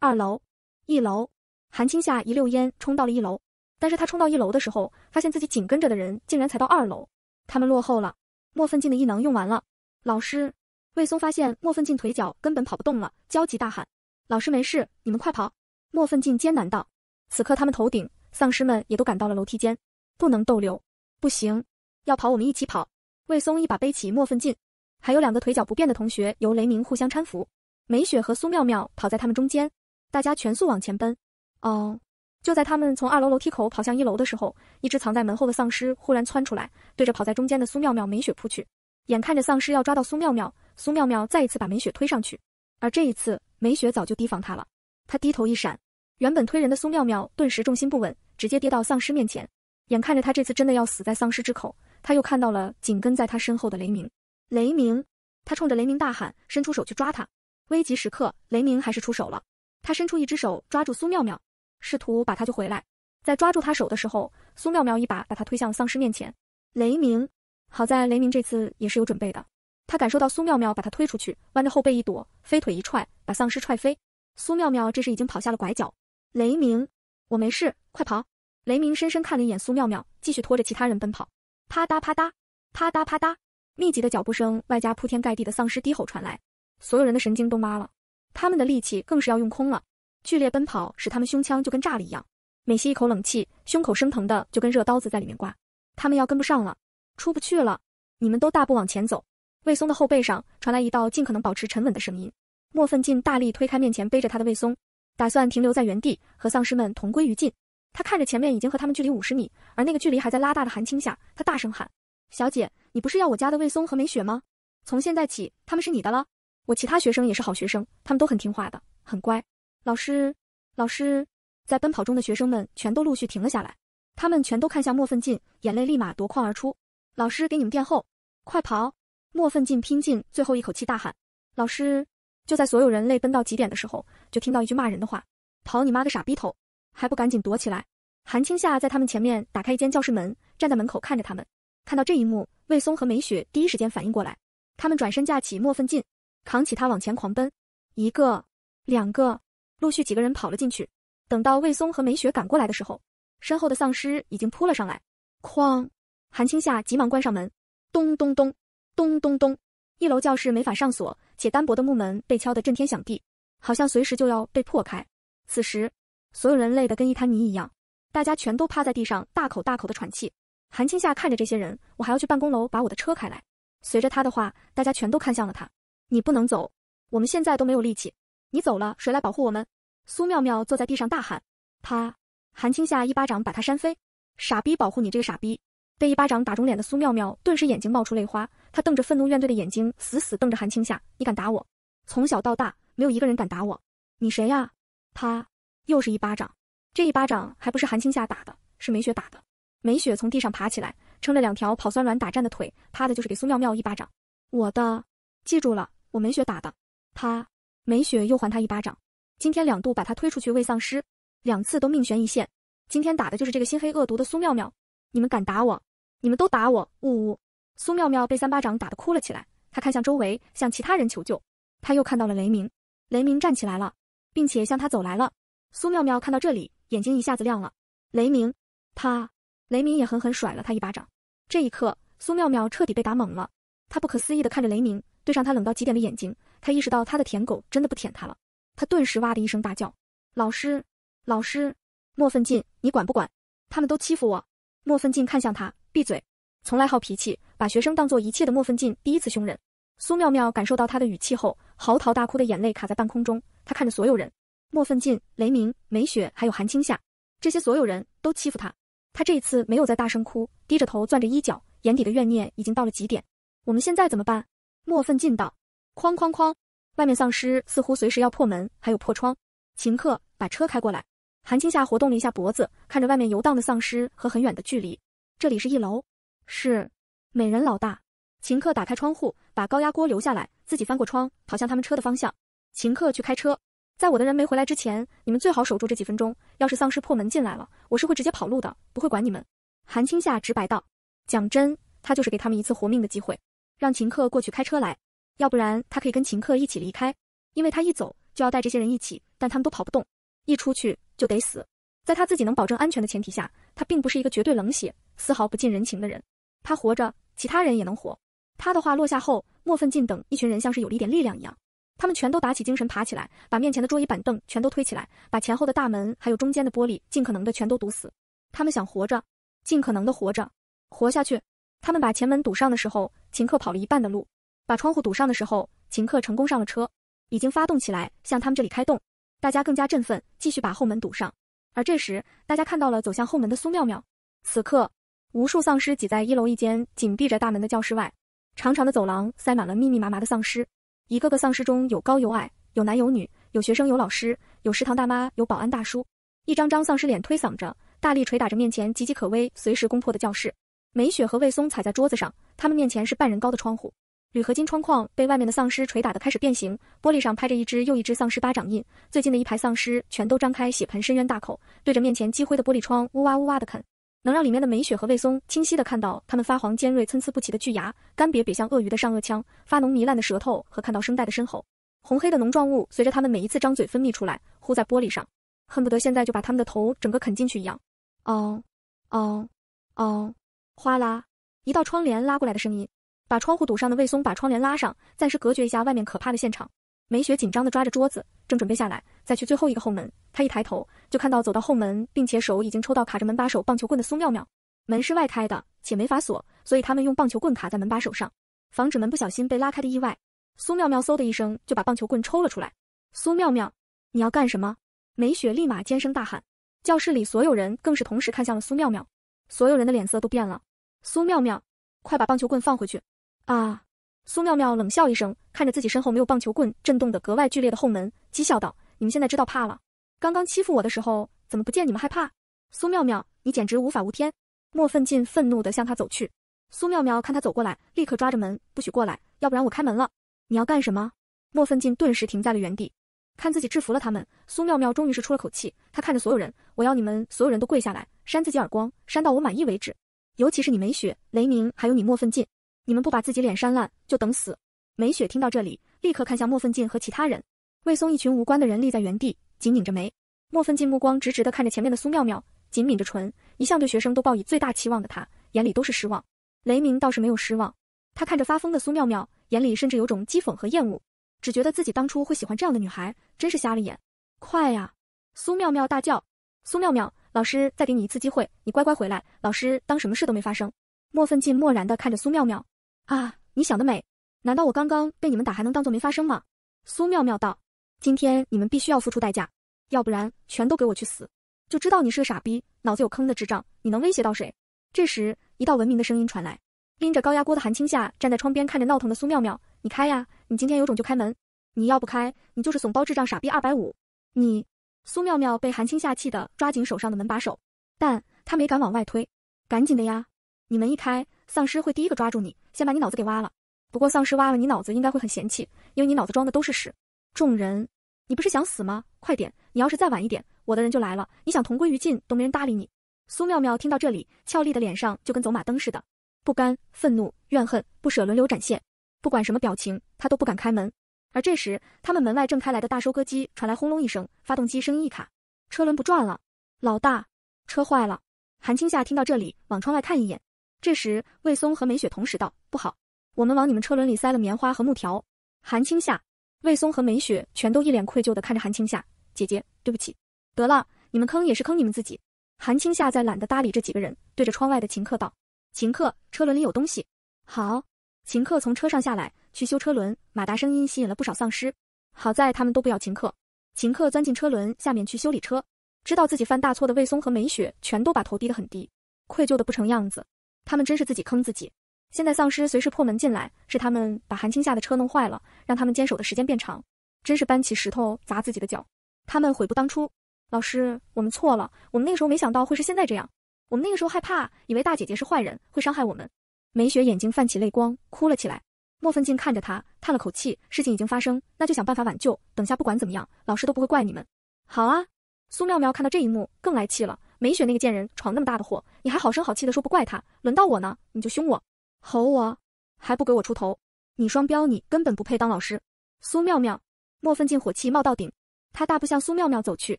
二楼、一楼。韩青夏一溜烟冲到了一楼，但是他冲到一楼的时候，发现自己紧跟着的人竟然才到二楼，他们落后了。莫奋进的异能用完了。老师，魏松发现莫奋进腿脚根本跑不动了，焦急大喊：“老师没事，你们快跑！”莫奋进艰难道：“此刻他们头顶丧尸们也都赶到了楼梯间，不能逗留。不行，要跑，我们一起跑。”魏松一把背起莫奋进，还有两个腿脚不便的同学由雷鸣互相搀扶。梅雪和苏妙妙跑在他们中间，大家全速往前奔。哦，就在他们从二楼楼梯口跑向一楼的时候，一只藏在门后的丧尸忽然窜出来，对着跑在中间的苏妙妙、梅雪扑去。眼看着丧尸要抓到苏妙妙，苏妙妙再一次把梅雪推上去，而这一次梅雪早就提防他了。他低头一闪，原本推人的苏妙妙顿时重心不稳，直接跌到丧尸面前。眼看着他这次真的要死在丧尸之口，他又看到了紧跟在他身后的雷鸣。雷鸣，他冲着雷鸣大喊，伸出手去抓他。危急时刻，雷鸣还是出手了。他伸出一只手抓住苏妙妙，试图把她救回来。在抓住他手的时候，苏妙妙一把把他推向丧尸面前。雷鸣，好在雷鸣这次也是有准备的，他感受到苏妙妙把他推出去，弯着后背一躲，飞腿一踹，把丧尸踹飞。苏妙妙，这时已经跑下了拐角。雷鸣，我没事，快跑！雷鸣深深看了一眼苏妙妙，继续拖着其他人奔跑。啪嗒啪嗒，啪嗒啪嗒，密集的脚步声，外加铺天盖地的丧尸低吼传来，所有人的神经都麻了，他们的力气更是要用空了。剧烈奔跑使他们胸腔就跟炸了一样，每吸一口冷气，胸口生疼的就跟热刀子在里面刮。他们要跟不上了，出不去了。你们都大步往前走。魏松的后背上传来一道尽可能保持沉稳的声音。莫奋进大力推开面前背着他的魏松，打算停留在原地和丧尸们同归于尽。他看着前面已经和他们距离五十米，而那个距离还在拉大的韩青夏，他大声喊：“小姐，你不是要我家的魏松和梅雪吗？从现在起，他们是你的了。我其他学生也是好学生，他们都很听话的，很乖。”老师，老师，在奔跑中的学生们全都陆续停了下来，他们全都看向莫奋进，眼泪立马夺眶而出。老师给你们垫后，快跑！莫奋进拼尽最后一口气大喊：“老师！”就在所有人类奔到极点的时候，就听到一句骂人的话：“跑你妈个傻逼头，还不赶紧躲起来！”韩青夏在他们前面打开一间教室门，站在门口看着他们。看到这一幕，魏松和梅雪第一时间反应过来，他们转身架起莫奋进，扛起他往前狂奔。一个、两个，陆续几个人跑了进去。等到魏松和梅雪赶过来的时候，身后的丧尸已经扑了上来。哐！韩青夏急忙关上门。咚咚咚咚咚咚。一楼教室没法上锁，且单薄的木门被敲得震天响地，好像随时就要被破开。此时，所有人累得跟一滩泥一样，大家全都趴在地上，大口大口的喘气。韩青夏看着这些人，我还要去办公楼把我的车开来。随着他的话，大家全都看向了他。你不能走，我们现在都没有力气，你走了谁来保护我们？苏妙妙坐在地上大喊。啪！”韩青夏一巴掌把他扇飞。傻逼，保护你这个傻逼！被一巴掌打肿脸的苏妙妙顿时眼睛冒出泪花。他瞪着愤怒怨怼的眼睛，死死瞪着韩青夏。你敢打我？从小到大，没有一个人敢打我。你谁呀？他又是一巴掌。这一巴掌还不是韩青夏打的，是梅雪打的。梅雪从地上爬起来，撑着两条跑酸软打颤的腿，啪的就是给苏妙妙一巴掌。我的，记住了，我梅雪打的。啪！梅雪又还他一巴掌。今天两度把他推出去喂丧尸，两次都命悬一线。今天打的就是这个心黑恶毒的苏妙妙。你们敢打我？你们都打我！呜呜。苏妙妙被三巴掌打得哭了起来，她看向周围，向其他人求救。她又看到了雷鸣，雷鸣站起来了，并且向她走来了。苏妙妙看到这里，眼睛一下子亮了。雷鸣，他雷鸣也狠狠甩了他一巴掌。这一刻，苏妙妙彻底被打懵了，她不可思议地看着雷鸣，对上他冷到极点的眼睛，她意识到他的舔狗真的不舔她了。他顿时哇的一声大叫：“老师，老师，莫奋进，你管不管？他们都欺负我。”莫奋进看向他，闭嘴。从来好脾气，把学生当做一切的莫奋进第一次凶人。苏妙妙感受到他的语气后，嚎啕大哭的眼泪卡在半空中。她看着所有人，莫奋进、雷鸣、梅雪还有韩青夏，这些所有人都欺负他。他这一次没有再大声哭，低着头攥着衣角，眼底的怨念已经到了极点。我们现在怎么办？莫奋进道。哐哐哐，外面丧尸似乎随时要破门，还有破窗。秦克把车开过来。韩青夏活动了一下脖子，看着外面游荡的丧尸和很远的距离。这里是一楼。是，美人老大。秦克打开窗户，把高压锅留下来，自己翻过窗，跑向他们车的方向。秦克去开车，在我的人没回来之前，你们最好守住这几分钟。要是丧尸破门进来了，我是会直接跑路的，不会管你们。韩青夏直白道：“讲真，他就是给他们一次活命的机会，让秦克过去开车来。要不然，他可以跟秦克一起离开，因为他一走就要带这些人一起，但他们都跑不动，一出去就得死。在他自己能保证安全的前提下，他并不是一个绝对冷血、丝毫不近人情的人。”他活着，其他人也能活。他的话落下后，莫奋进等一群人像是有了一点力量一样，他们全都打起精神爬起来，把面前的桌椅板凳全都推起来，把前后的大门还有中间的玻璃尽可能的全都堵死。他们想活着，尽可能的活着，活下去。他们把前门堵上的时候，秦克跑了一半的路；把窗户堵上的时候，秦克成功上了车，已经发动起来，向他们这里开动。大家更加振奋，继续把后门堵上。而这时，大家看到了走向后门的苏妙妙。此刻。无数丧尸挤在一楼一间紧闭着大门的教室外，长长的走廊塞满了密密麻麻的丧尸，一个个丧尸中有高有矮，有男有女，有学生有老师，有食堂大妈有保安大叔，一张张丧尸脸推搡着，大力捶打着面前岌岌可危、随时攻破的教室。梅雪和魏松踩在桌子上，他们面前是半人高的窗户，铝合金窗框被外面的丧尸捶打的开始变形，玻璃上拍着一只又一只丧尸巴掌印。最近的一排丧尸全都张开血盆深渊大口，对着面前积灰的玻璃窗呜哇呜哇的啃。能让里面的梅雪和魏松清晰的看到他们发黄、尖锐、参差不齐的巨牙，干瘪瘪像鳄鱼的上颚腔，发浓糜烂的舌头和看到声带的深喉，红黑的脓状物随着他们每一次张嘴分泌出来，糊在玻璃上，恨不得现在就把他们的头整个啃进去一样。哦，哦，哦，哗啦，一道窗帘拉过来的声音，把窗户堵上的魏松把窗帘拉上，暂时隔绝一下外面可怕的现场。梅雪紧张的抓着桌子，正准备下来。再去最后一个后门，他一抬头就看到走到后门，并且手已经抽到卡着门把手棒球棍的苏妙妙。门是外开的，且没法锁，所以他们用棒球棍卡在门把手上，防止门不小心被拉开的意外。苏妙妙嗖的一声就把棒球棍抽了出来。苏妙妙，你要干什么？梅雪立马尖声大喊。教室里所有人更是同时看向了苏妙妙，所有人的脸色都变了。苏妙妙，快把棒球棍放回去！啊！苏妙妙冷笑一声，看着自己身后没有棒球棍，震动的格外剧烈的后门，讥笑道。你们现在知道怕了？刚刚欺负我的时候，怎么不见你们害怕？苏妙妙，你简直无法无天！莫奋进愤怒地向他走去。苏妙妙看他走过来，立刻抓着门不许过来，要不然我开门了。你要干什么？莫奋进顿时停在了原地，看自己制服了他们。苏妙妙终于是出了口气，她看着所有人：“我要你们所有人都跪下来，扇自己耳光，扇到我满意为止。尤其是你梅雪、雷鸣，还有你莫奋进，你们不把自己脸扇烂，就等死。”梅雪听到这里，立刻看向莫奋进和其他人。魏松一群无关的人立在原地，紧拧着眉。莫奋进目光直直的看着前面的苏妙妙，紧抿着唇。一向对学生都抱以最大期望的他，眼里都是失望。雷鸣倒是没有失望，他看着发疯的苏妙妙，眼里甚至有种讥讽和厌恶，只觉得自己当初会喜欢这样的女孩，真是瞎了眼。快呀！苏妙妙大叫。苏妙妙，老师再给你一次机会，你乖乖回来，老师当什么事都没发生。莫奋进漠然的看着苏妙妙。啊，你想得美！难道我刚刚被你们打还能当做没发生吗？苏妙妙道。今天你们必须要付出代价，要不然全都给我去死！就知道你是个傻逼，脑子有坑的智障，你能威胁到谁？这时，一道文明的声音传来。拎着高压锅的韩青夏站在窗边，看着闹腾的苏妙妙：“你开呀！你今天有种就开门，你要不开，你就是怂包、智障、傻逼二百五！”你苏妙妙被韩青夏气得抓紧手上的门把手，但她没敢往外推。赶紧的呀！你门一开，丧尸会第一个抓住你，先把你脑子给挖了。不过丧尸挖了你脑子，应该会很嫌弃，因为你脑子装的都是屎。众人，你不是想死吗？快点！你要是再晚一点，我的人就来了。你想同归于尽都没人搭理你。苏妙妙听到这里，俏丽的脸上就跟走马灯似的，不甘、愤怒、怨恨、不舍轮流展现。不管什么表情，她都不敢开门。而这时，他们门外正开来的大收割机传来轰隆一声，发动机声音一卡，车轮不转了。老大，车坏了。韩青夏听到这里，往窗外看一眼。这时，魏松和梅雪同时道：“不好，我们往你们车轮里塞了棉花和木条。”韩青夏。魏松和梅雪全都一脸愧疚的看着韩青夏姐姐，对不起。得了，你们坑也是坑你们自己。韩青夏在懒得搭理这几个人，对着窗外的秦克道：“秦克，车轮里有东西。”好。秦克从车上下来，去修车轮。马达声音吸引了不少丧尸，好在他们都不咬秦克。秦克钻进车轮下面去修理车。知道自己犯大错的魏松和梅雪全都把头低得很低，愧疚的不成样子。他们真是自己坑自己。现在丧尸随时破门进来，是他们把韩青夏的车弄坏了，让他们坚守的时间变长，真是搬起石头砸自己的脚，他们悔不当初。老师，我们错了，我们那个时候没想到会是现在这样，我们那个时候害怕，以为大姐姐是坏人，会伤害我们。梅雪眼睛泛起泪光，哭了起来。莫奋进看着她，叹了口气，事情已经发生，那就想办法挽救。等下不管怎么样，老师都不会怪你们。好啊。苏妙妙看到这一幕，更来气了。梅雪那个贱人闯那么大的祸，你还好声好气的说不怪她，轮到我呢，你就凶我。吼我，还不给我出头！你双标，你根本不配当老师。苏妙妙，莫奋进火气冒到顶，他大步向苏妙妙走去。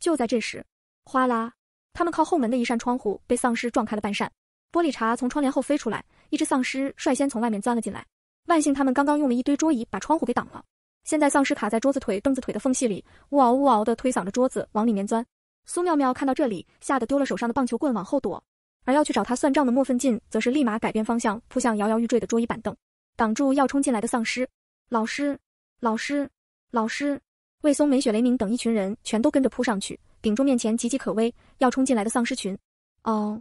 就在这时，哗啦，他们靠后门的一扇窗户被丧尸撞开了半扇，玻璃碴从窗帘后飞出来，一只丧尸率先从外面钻了进来。万幸他们刚刚用了一堆桌椅把窗户给挡了，现在丧尸卡在桌子腿、凳子腿的缝隙里，呜嗷呜嗷的推搡着桌子往里面钻。苏妙妙看到这里，吓得丢了手上的棒球棍，往后躲。而要去找他算账的莫奋进，则是立马改变方向，扑向摇摇欲坠的桌椅板凳，挡住要冲进来的丧尸。老师，老师，老师！魏松、梅雪、雷鸣等一群人全都跟着扑上去，顶住面前岌岌可危要冲进来的丧尸群。哦，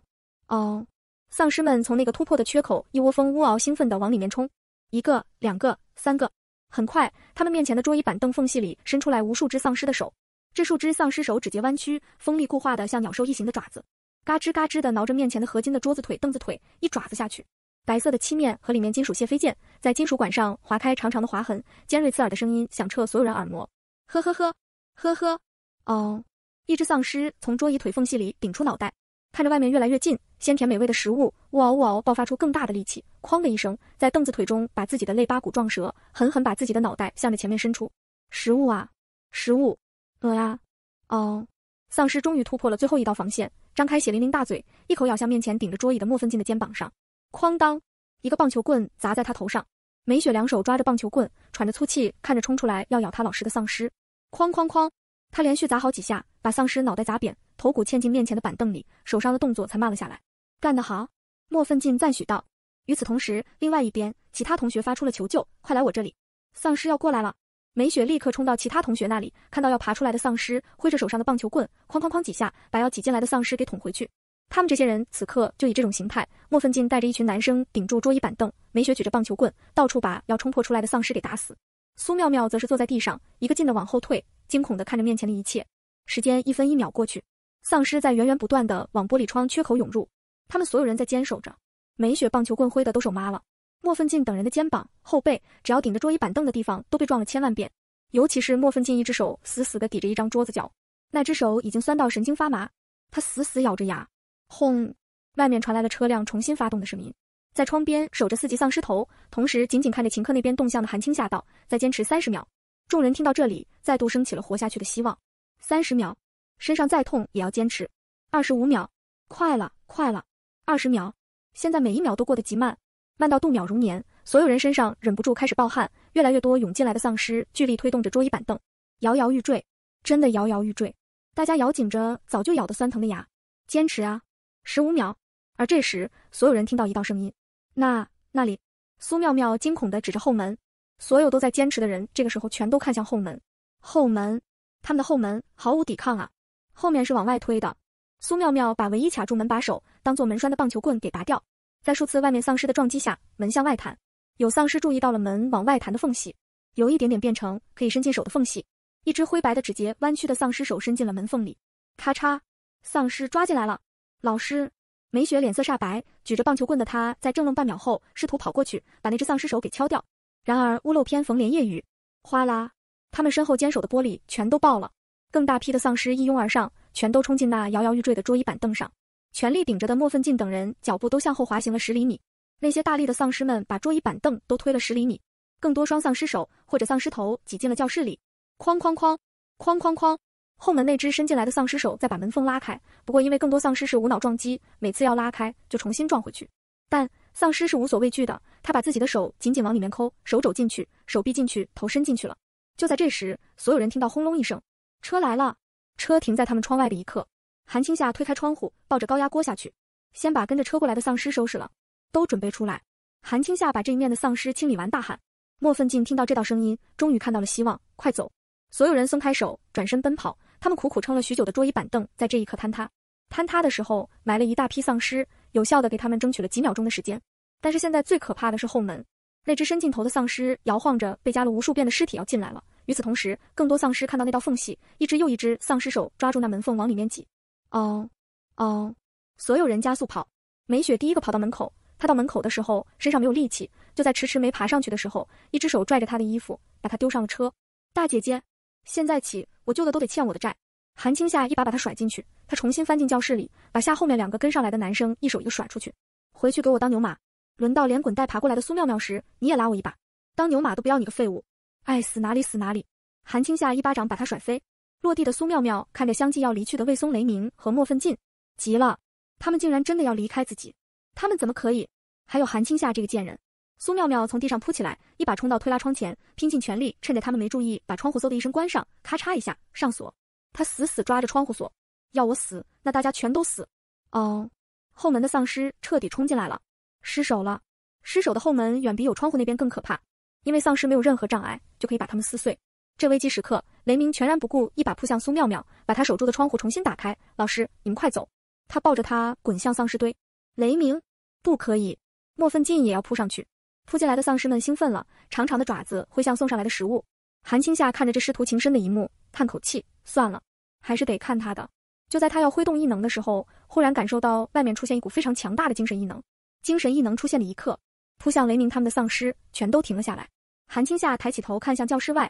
哦！丧尸们从那个突破的缺口一窝蜂呜嗷兴奋地往里面冲，一个、两个、三个……很快，他们面前的桌椅板凳缝隙里伸出来无数只丧尸的手。这数只丧尸手指节弯曲，锋利固化的像鸟兽异形的爪子。嘎吱嘎吱地挠着面前的合金的桌子腿、凳子腿，一爪子下去，白色的漆面和里面金属屑飞溅，在金属管上划开长长的划痕，尖锐刺耳的声音响彻所有人耳膜。呵呵呵，呵呵，哦！一只丧尸从桌椅腿缝隙里顶出脑袋，看着外面越来越近鲜甜美味的食物，呜嗷呜嗷，爆发出更大的力气，哐的一声，在凳子腿中把自己的肋巴骨撞折，狠狠把自己的脑袋向着前面伸出。食物啊，食物，饿呀！哦，丧尸终于突破了最后一道防线。张开血淋淋大嘴，一口咬向面前顶着桌椅的莫奋进的肩膀上，哐当，一个棒球棍砸在他头上。梅雪两手抓着棒球棍，喘着粗气，看着冲出来要咬他老师的丧尸，哐哐哐，他连续砸好几下，把丧尸脑袋砸扁，头骨嵌进面前的板凳里，手上的动作才慢了下来。干得好，莫奋进赞许道。与此同时，另外一边，其他同学发出了求救：快来我这里，丧尸要过来了。梅雪立刻冲到其他同学那里，看到要爬出来的丧尸，挥着手上的棒球棍，哐哐哐几下，把要挤进来的丧尸给捅回去。他们这些人此刻就以这种形态，莫奋进带着一群男生顶住桌椅板凳，梅雪举着棒球棍到处把要冲破出来的丧尸给打死。苏妙妙则是坐在地上，一个劲的往后退，惊恐的看着面前的一切。时间一分一秒过去，丧尸在源源不断的往玻璃窗缺口涌入，他们所有人在坚守着。梅雪棒球棍挥的都手麻了。莫奋进等人的肩膀、后背，只要顶着桌椅板凳的地方，都被撞了千万遍。尤其是莫奋进，一只手死死地抵着一张桌子角，那只手已经酸到神经发麻。他死死咬着牙。轰！外面传来了车辆重新发动的声音。在窗边守着四级丧尸头，同时紧紧看着秦克那边动向的韩青吓道：“再坚持三十秒。”众人听到这里，再度升起了活下去的希望。三十秒，身上再痛也要坚持。二十五秒，快了，快了。二十秒，现在每一秒都过得极慢。慢到度秒如年，所有人身上忍不住开始暴汗。越来越多涌进来的丧尸，巨力推动着桌椅板凳，摇摇欲坠，真的摇摇欲坠。大家咬紧着早就咬得酸疼的牙，坚持啊！十五秒。而这时，所有人听到一道声音：“那那里！”苏妙妙惊恐地指着后门。所有都在坚持的人，这个时候全都看向后门。后门，他们的后门，毫无抵抗啊！后面是往外推的。苏妙妙把唯一卡住门把手当做门栓的棒球棍给拔掉。在数次外面丧尸的撞击下，门向外弹。有丧尸注意到了门往外弹的缝隙，有一点点变成可以伸进手的缝隙。一只灰白的指节弯曲的丧尸手伸进了门缝里，咔嚓，丧尸抓进来了。老师，梅雪脸色煞白，举着棒球棍的他在怔愣半秒后，试图跑过去把那只丧尸手给敲掉。然而屋漏偏逢连夜雨，哗啦，他们身后坚守的玻璃全都爆了。更大批的丧尸一拥而上，全都冲进那摇摇欲坠的桌椅板凳上。全力顶着的莫奋进等人脚步都向后滑行了十厘米，那些大力的丧尸们把桌椅板凳都推了十厘米，更多双丧尸手或者丧尸头挤进了教室里，哐哐哐，哐哐哐。后门那只伸进来的丧尸手在把门缝拉开，不过因为更多丧尸是无脑撞击，每次要拉开就重新撞回去。但丧尸是无所畏惧的，他把自己的手紧紧往里面抠，手肘进去，手臂进去，头伸进去了。就在这时，所有人听到轰隆一声，车来了，车停在他们窗外的一刻。韩青夏推开窗户，抱着高压锅下去，先把跟着车过来的丧尸收拾了。都准备出来！韩青夏把这一面的丧尸清理完，大喊：“莫奋进！”听到这道声音，终于看到了希望，快走！所有人松开手，转身奔跑。他们苦苦撑了许久的桌椅板凳在这一刻坍塌，坍塌的时候埋了一大批丧尸，有效的给他们争取了几秒钟的时间。但是现在最可怕的是后门，那只伸镜头的丧尸摇晃着被夹了无数遍的尸体要进来了。与此同时，更多丧尸看到那道缝隙，一只又一只丧尸手抓住那门缝往里面挤。哦，哦！所有人加速跑。梅雪第一个跑到门口，她到门口的时候身上没有力气，就在迟迟没爬上去的时候，一只手拽着她的衣服，把她丢上了车。大姐姐，现在起我救的都得欠我的债。韩青夏一把把她甩进去，她重新翻进教室里，把下后面两个跟上来的男生一手一个甩出去，回去给我当牛马。轮到连滚带爬过来的苏妙妙时，你也拉我一把，当牛马都不要你个废物，爱死哪里死哪里。韩青夏一巴掌把她甩飞。落地的苏妙妙看着相继要离去的魏松、雷鸣和莫奋进，急了，他们竟然真的要离开自己，他们怎么可以？还有韩青夏这个贱人！苏妙妙从地上扑起来，一把冲到推拉窗前，拼尽全力，趁着他们没注意，把窗户嗖的一声关上，咔嚓一下上锁。她死死抓着窗户锁，要我死，那大家全都死！哦，后门的丧尸彻底冲进来了，失手了，失手的后门远比有窗户那边更可怕，因为丧尸没有任何障碍，就可以把他们撕碎。这危机时刻，雷鸣全然不顾，一把扑向苏妙妙，把她守住的窗户重新打开。老师，你们快走！他抱着她滚向丧尸堆。雷鸣，不可以！莫奋进也要扑上去。扑进来的丧尸们兴奋了，长长的爪子挥向送上来的食物。韩青夏看着这师徒情深的一幕，叹口气，算了，还是得看他的。就在他要挥动异能的时候，忽然感受到外面出现一股非常强大的精神异能。精神异能出现的一刻，扑向雷鸣他们的丧尸全都停了下来。韩青夏抬起头看向教室外。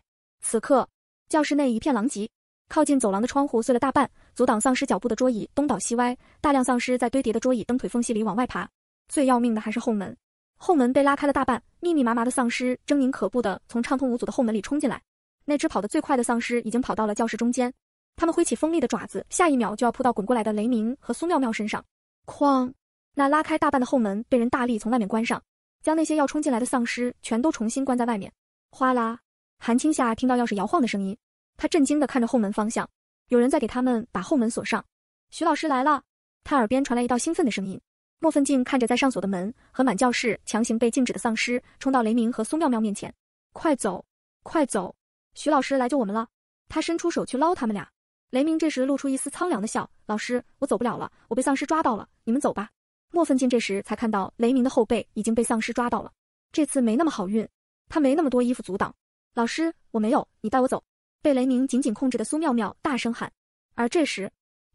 此刻，教室内一片狼藉，靠近走廊的窗户碎了大半，阻挡丧尸脚步的桌椅东倒西歪，大量丧尸在堆叠的桌椅、蹬腿缝隙里往外爬。最要命的还是后门，后门被拉开了大半，密密麻麻的丧尸狰狞可怖的从畅通无阻的后门里冲进来。那只跑得最快的丧尸已经跑到了教室中间，他们挥起锋利的爪子，下一秒就要扑到滚过来的雷鸣和苏妙妙身上。哐！那拉开大半的后门被人大力从外面关上，将那些要冲进来的丧尸全都重新关在外面。哗啦！韩青夏听到钥匙摇晃的声音，他震惊的看着后门方向，有人在给他们把后门锁上。徐老师来了，他耳边传来一道兴奋的声音。莫奋进看着在上锁的门和满教室强行被禁止的丧尸，冲到雷鸣和苏妙妙面前，快走，快走！徐老师来救我们了。他伸出手去捞他们俩。雷鸣这时露出一丝苍凉的笑，老师，我走不了了，我被丧尸抓到了，你们走吧。莫奋进这时才看到雷鸣的后背已经被丧尸抓到了，这次没那么好运，他没那么多衣服阻挡。老师，我没有你带我走！被雷鸣紧紧控制的苏妙妙大声喊。而这时，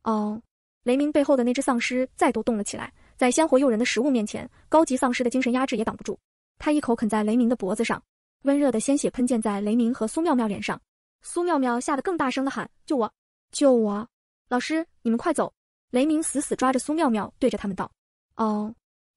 哦，雷鸣背后的那只丧尸再度动了起来。在鲜活诱人的食物面前，高级丧尸的精神压制也挡不住。他一口啃在雷鸣的脖子上，温热的鲜血喷溅在雷鸣和苏妙妙脸上。苏妙妙吓得更大声的喊：“救我！救我！老师，你们快走！”雷鸣死死抓着苏妙妙，对着他们道：“哦，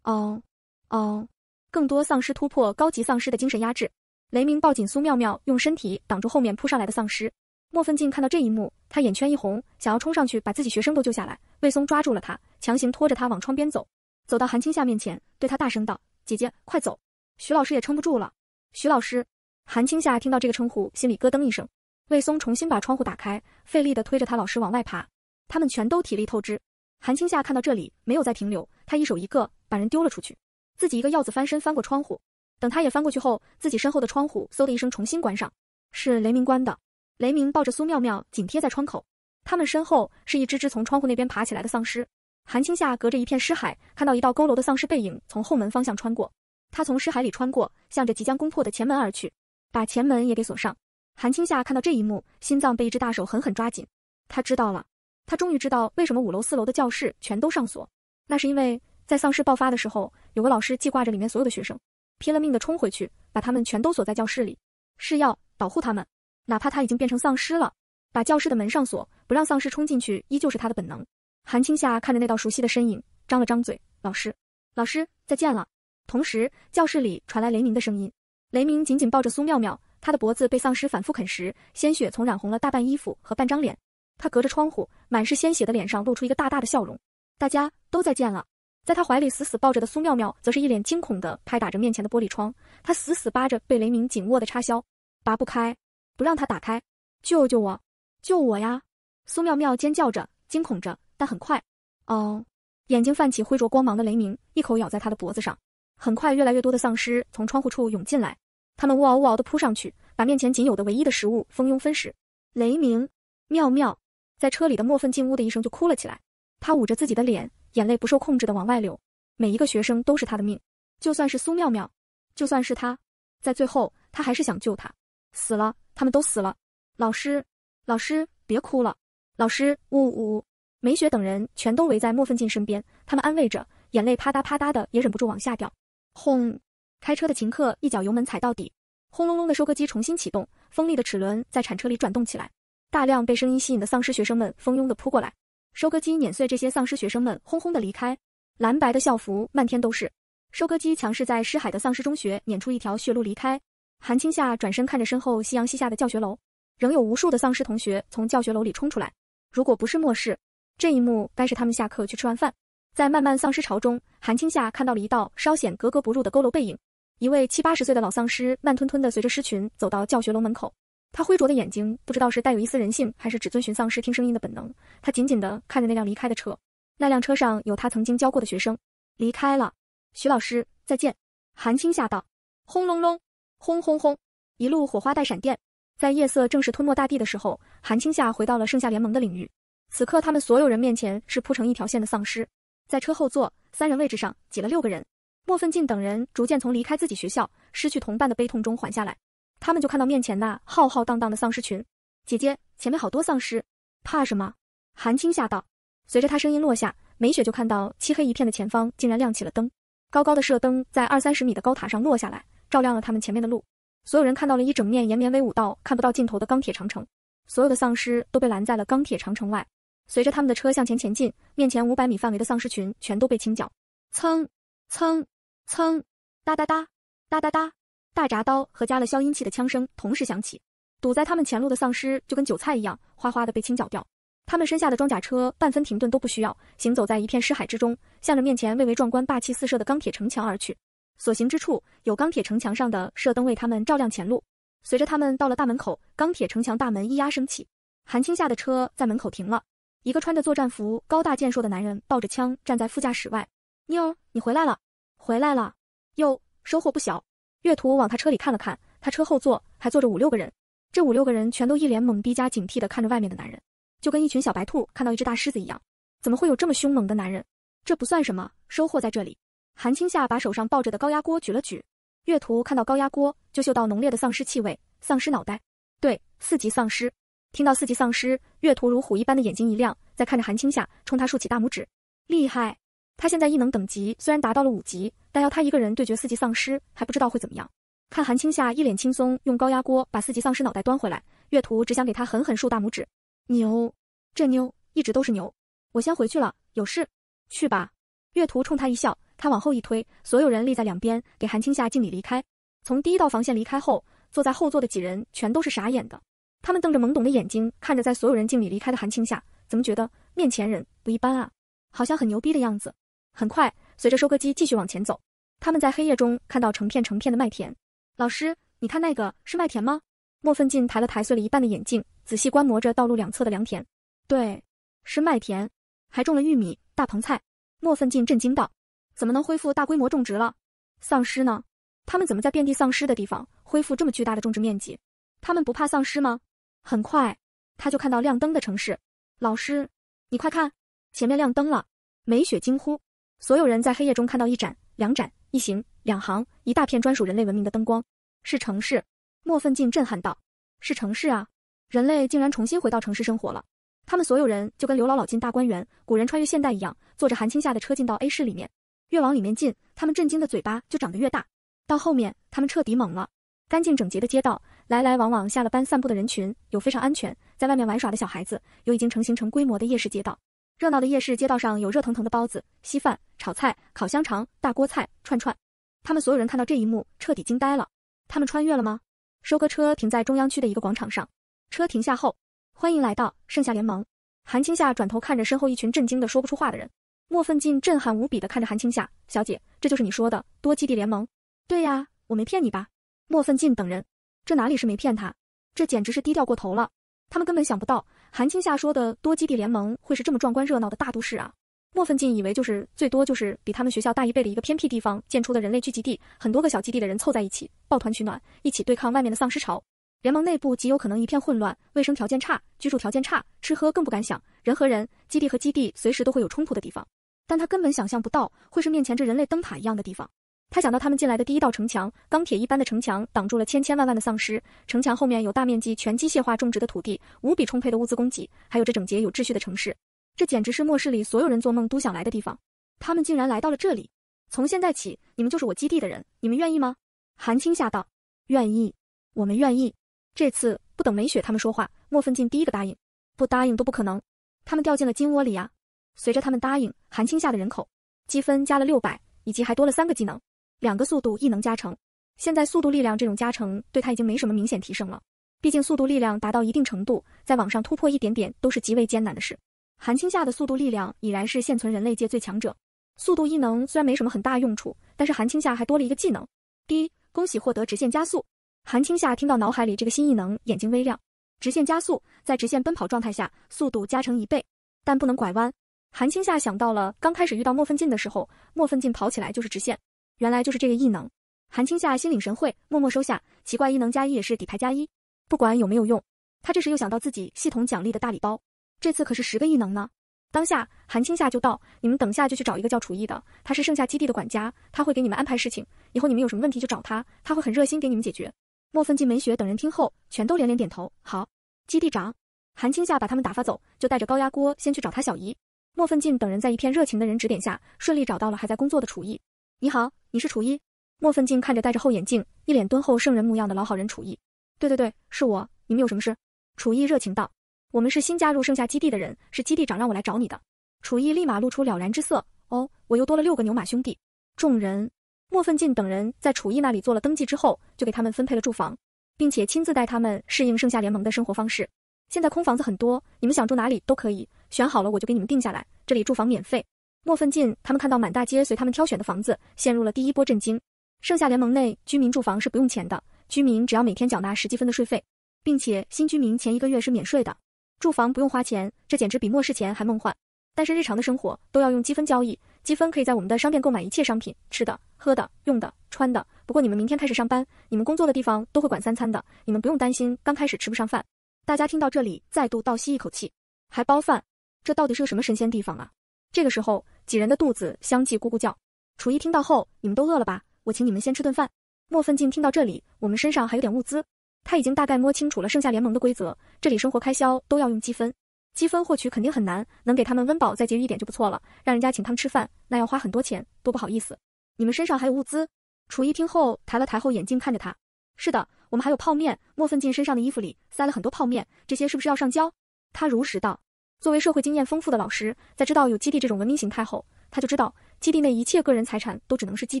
哦，哦！”更多丧尸突破高级丧尸的精神压制。雷鸣抱紧苏妙妙，用身体挡住后面扑上来的丧尸。莫奋进看到这一幕，他眼圈一红，想要冲上去把自己学生都救下来。魏松抓住了他，强行拖着他往窗边走，走到韩青夏面前，对他大声道：“姐姐，快走！”徐老师也撑不住了。徐老师，韩青夏听到这个称呼，心里咯噔一声。魏松重新把窗户打开，费力地推着他老师往外爬。他们全都体力透支。韩青夏看到这里，没有再停留，他一手一个把人丢了出去，自己一个鹞子翻身翻过窗户。等他也翻过去后，自己身后的窗户“嗖”的一声重新关上，是雷鸣关的。雷鸣抱着苏妙妙紧贴在窗口，他们身后是一只只从窗户那边爬起来的丧尸。韩青夏隔着一片尸海，看到一道佝偻的丧尸背影从后门方向穿过，他从尸海里穿过，向着即将攻破的前门而去，把前门也给锁上。韩青夏看到这一幕，心脏被一只大手狠狠抓紧。他知道了，他终于知道为什么五楼、四楼的教室全都上锁，那是因为在丧尸爆发的时候，有个老师记挂着里面所有的学生。拼了命的冲回去，把他们全都锁在教室里，是要保护他们，哪怕他已经变成丧尸了。把教室的门上锁，不让丧尸冲进去，依旧是他的本能。韩青夏看着那道熟悉的身影，张了张嘴：“老师，老师，再见了。”同时，教室里传来雷鸣的声音。雷鸣紧紧抱着苏妙妙，她的脖子被丧尸反复啃食，鲜血从染红了大半衣服和半张脸。他隔着窗户，满是鲜血的脸上露出一个大大的笑容：“大家都再见了。”在他怀里死死抱着的苏妙妙，则是一脸惊恐的拍打着面前的玻璃窗，她死死扒着被雷鸣紧握的插销，拔不开，不让他打开，救救我，救我呀！苏妙妙尖叫着，惊恐着，但很快，哦，眼睛泛起灰浊光芒的雷鸣一口咬在他的脖子上。很快，越来越多的丧尸从窗户处涌进来，他们呜嗷呜嗷的扑上去，把面前仅有的唯一的食物蜂拥分食。雷鸣，妙妙，在车里的墨粪进屋的一声就哭了起来，他捂着自己的脸。眼泪不受控制的往外流，每一个学生都是他的命，就算是苏妙妙，就算是他，在最后，他还是想救他，死了，他们都死了，老师，老师别哭了，老师，呜呜，梅雪等人全都围在莫奋进身边，他们安慰着，眼泪啪嗒啪嗒的也忍不住往下掉。轰，开车的秦克一脚油门踩到底，轰隆隆的收割机重新启动，锋利的齿轮在铲车里转动起来，大量被声音吸引的丧尸学生们蜂拥的扑过来。收割机碾碎这些丧尸，学生们轰轰的离开，蓝白的校服漫天都是。收割机强势在尸海的丧尸中学碾出一条血路离开。韩青夏转身看着身后夕阳西下的教学楼，仍有无数的丧尸同学从教学楼里冲出来。如果不是末世，这一幕该是他们下课去吃完饭，在漫漫丧尸潮中，韩青夏看到了一道稍显格格不入的佝偻背影。一位七八十岁的老丧尸慢吞吞的随着尸群走到教学楼门口。他灰浊的眼睛不知道是带有一丝人性，还是只遵循丧尸听声音的本能。他紧紧的看着那辆离开的车，那辆车上有他曾经教过的学生，离开了。徐老师再见，韩青夏道。轰隆隆，轰轰轰，一路火花带闪电，在夜色正式吞没大地的时候，韩青夏回到了盛夏联盟的领域。此刻，他们所有人面前是铺成一条线的丧尸。在车后座三人位置上挤了六个人，莫奋进等人逐渐从离开自己学校、失去同伴的悲痛中缓下来。他们就看到面前那浩浩荡荡的丧尸群。姐姐，前面好多丧尸，怕什么？韩青吓道。随着他声音落下，梅雪就看到漆黑一片的前方竟然亮起了灯，高高的射灯在二三十米的高塔上落下来，照亮了他们前面的路。所有人看到了一整面延绵威武到看不到尽头的钢铁长城，所有的丧尸都被拦在了钢铁长城外。随着他们的车向前前进，面前五百米范围的丧尸群全都被清剿。蹭蹭蹭，哒哒哒，哒哒哒。大铡刀和加了消音器的枪声同时响起，堵在他们前路的丧尸就跟韭菜一样，哗哗的被清剿掉。他们身下的装甲车半分停顿都不需要，行走在一片尸海之中，向着面前蔚为壮观、霸气四射的钢铁城墙而去。所行之处，有钢铁城墙上的射灯为他们照亮前路。随着他们到了大门口，钢铁城墙大门一压升起，韩青夏的车在门口停了。一个穿着作战服、高大健硕的男人抱着枪站在副驾驶外：“妞儿，你回来了，回来了，又收获不小。”月图往他车里看了看，他车后座还坐着五六个人，这五六个人全都一脸懵逼加警惕的看着外面的男人，就跟一群小白兔看到一只大狮子一样。怎么会有这么凶猛的男人？这不算什么收获，在这里，韩青夏把手上抱着的高压锅举了举，月图看到高压锅就嗅到浓烈的丧尸气味，丧尸脑袋，对四级丧尸。听到四级丧尸，月图如虎一般的眼睛一亮，再看着韩青夏，冲他竖起大拇指，厉害。他现在异能等级虽然达到了五级，但要他一个人对决四级丧尸，还不知道会怎么样。看韩青夏一脸轻松，用高压锅把四级丧尸脑袋端回来，月图只想给他狠狠竖大拇指，牛！这妞一直都是牛。我先回去了，有事去吧。月图冲他一笑，他往后一推，所有人立在两边给韩青夏敬礼离开。从第一道防线离开后，坐在后座的几人全都是傻眼的，他们瞪着懵懂的眼睛看着在所有人敬礼离开的韩青夏，怎么觉得面前人不一般啊？好像很牛逼的样子。很快，随着收割机继续往前走，他们在黑夜中看到成片成片的麦田。老师，你看那个是麦田吗？莫奋进抬了抬碎了一半的眼镜，仔细观摩着道路两侧的良田。对，是麦田，还种了玉米、大棚菜。莫奋进震惊道：“怎么能恢复大规模种植了？丧尸呢？他们怎么在遍地丧尸的地方恢复这么巨大的种植面积？他们不怕丧尸吗？”很快，他就看到亮灯的城市。老师，你快看，前面亮灯了！梅雪惊呼。所有人在黑夜中看到一盏、两盏、一行、两行、一大片专属人类文明的灯光，是城市。莫奋进震撼道：“是城市啊！人类竟然重新回到城市生活了。”他们所有人就跟刘姥姥进大观园、古人穿越现代一样，坐着韩青夏的车进到 A 市里面。越往里面进，他们震惊的嘴巴就长得越大。到后面，他们彻底懵了。干净整洁的街道，来来往往下了班散步的人群，有非常安全在外面玩耍的小孩子，有已经成型成规模的夜市街道。热闹的夜市街道上有热腾腾的包子、稀饭、炒菜、烤香肠、大锅菜、串串。他们所有人看到这一幕，彻底惊呆了。他们穿越了吗？收割车停在中央区的一个广场上。车停下后，欢迎来到盛夏联盟。韩青夏转头看着身后一群震惊的说不出话的人。莫奋进震撼无比的看着韩青夏小姐：“这就是你说的多基地联盟？对呀，我没骗你吧？”莫奋进等人，这哪里是没骗他？这简直是低调过头了。他们根本想不到。韩青夏说的多基地联盟会是这么壮观热闹的大都市啊？莫奋进以为就是最多就是比他们学校大一倍的一个偏僻地方建出的人类聚集地，很多个小基地的人凑在一起抱团取暖，一起对抗外面的丧尸潮。联盟内部极有可能一片混乱，卫生条件差，居住条件差，吃喝更不敢想。人和人，基地和基地，随时都会有冲突的地方。但他根本想象不到会是面前这人类灯塔一样的地方。他想到他们进来的第一道城墙，钢铁一般的城墙挡住了千千万万的丧尸。城墙后面有大面积全机械化种植的土地，无比充沛的物资供给，还有这整洁有秩序的城市，这简直是末世里所有人做梦都想来的地方。他们竟然来到了这里！从现在起，你们就是我基地的人，你们愿意吗？韩青夏道，愿意，我们愿意。这次不等梅雪他们说话，莫奋进第一个答应，不答应都不可能。他们掉进了金窝里呀！随着他们答应，韩青下的人口积分加了六百，以及还多了三个技能。两个速度异能加成，现在速度力量这种加成对他已经没什么明显提升了。毕竟速度力量达到一定程度，在往上突破一点点都是极为艰难的事。韩青夏的速度力量已然是现存人类界最强者。速度异能虽然没什么很大用处，但是韩青夏还多了一个技能。第一，恭喜获得直线加速。韩青夏听到脑海里这个新异能，眼睛微亮。直线加速，在直线奔跑状态下，速度加成一倍，但不能拐弯。韩青夏想到了刚开始遇到莫奋进的时候，莫奋进跑起来就是直线。原来就是这个异能，韩青夏心领神会，默默收下。奇怪，异能加一也是底牌加一，不管有没有用。他这时又想到自己系统奖励的大礼包，这次可是十个异能呢。当下，韩青夏就道：“你们等下就去找一个叫楚艺的，他是盛夏基地的管家，他会给你们安排事情。以后你们有什么问题就找他，他会很热心给你们解决。”莫奋进、梅雪等人听后，全都连连点头：“好。”基地长韩青夏把他们打发走，就带着高压锅先去找他小姨。莫奋进等人在一片热情的人指点下，顺利找到了还在工作的楚艺。你好。你是楚一，莫奋进看着戴着厚眼镜、一脸敦厚圣人模样的老好人楚一，对对对，是我。你们有什么事？楚一热情道。我们是新加入盛夏基地的人，是基地长让我来找你的。楚一立马露出了然之色。哦，我又多了六个牛马兄弟。众人，莫奋进等人在楚一那里做了登记之后，就给他们分配了住房，并且亲自带他们适应盛夏联盟的生活方式。现在空房子很多，你们想住哪里都可以，选好了我就给你们定下来。这里住房免费。莫奋进，他们看到满大街随他们挑选的房子，陷入了第一波震惊。盛夏联盟内居民住房是不用钱的，居民只要每天缴纳十积分的税费，并且新居民前一个月是免税的，住房不用花钱，这简直比末世前还梦幻。但是日常的生活都要用积分交易，积分可以在我们的商店购买一切商品，吃的、喝的、用的、穿的。不过你们明天开始上班，你们工作的地方都会管三餐的，你们不用担心刚开始吃不上饭。大家听到这里，再度倒吸一口气，还包饭，这到底是个什么神仙地方啊？这个时候。几人的肚子相继咕咕叫，楚一听到后，你们都饿了吧？我请你们先吃顿饭。莫奋进听到这里，我们身上还有点物资，他已经大概摸清楚了剩下联盟的规则，这里生活开销都要用积分，积分获取肯定很难，能给他们温饱再节约一点就不错了，让人家请他们吃饭，那要花很多钱，多不好意思。你们身上还有物资？楚一听后，抬了抬后眼镜看着他，是的，我们还有泡面。莫奋进身上的衣服里塞了很多泡面，这些是不是要上交？他如实道。作为社会经验丰富的老师，在知道有基地这种文明形态后，他就知道基地内一切个人财产都只能是基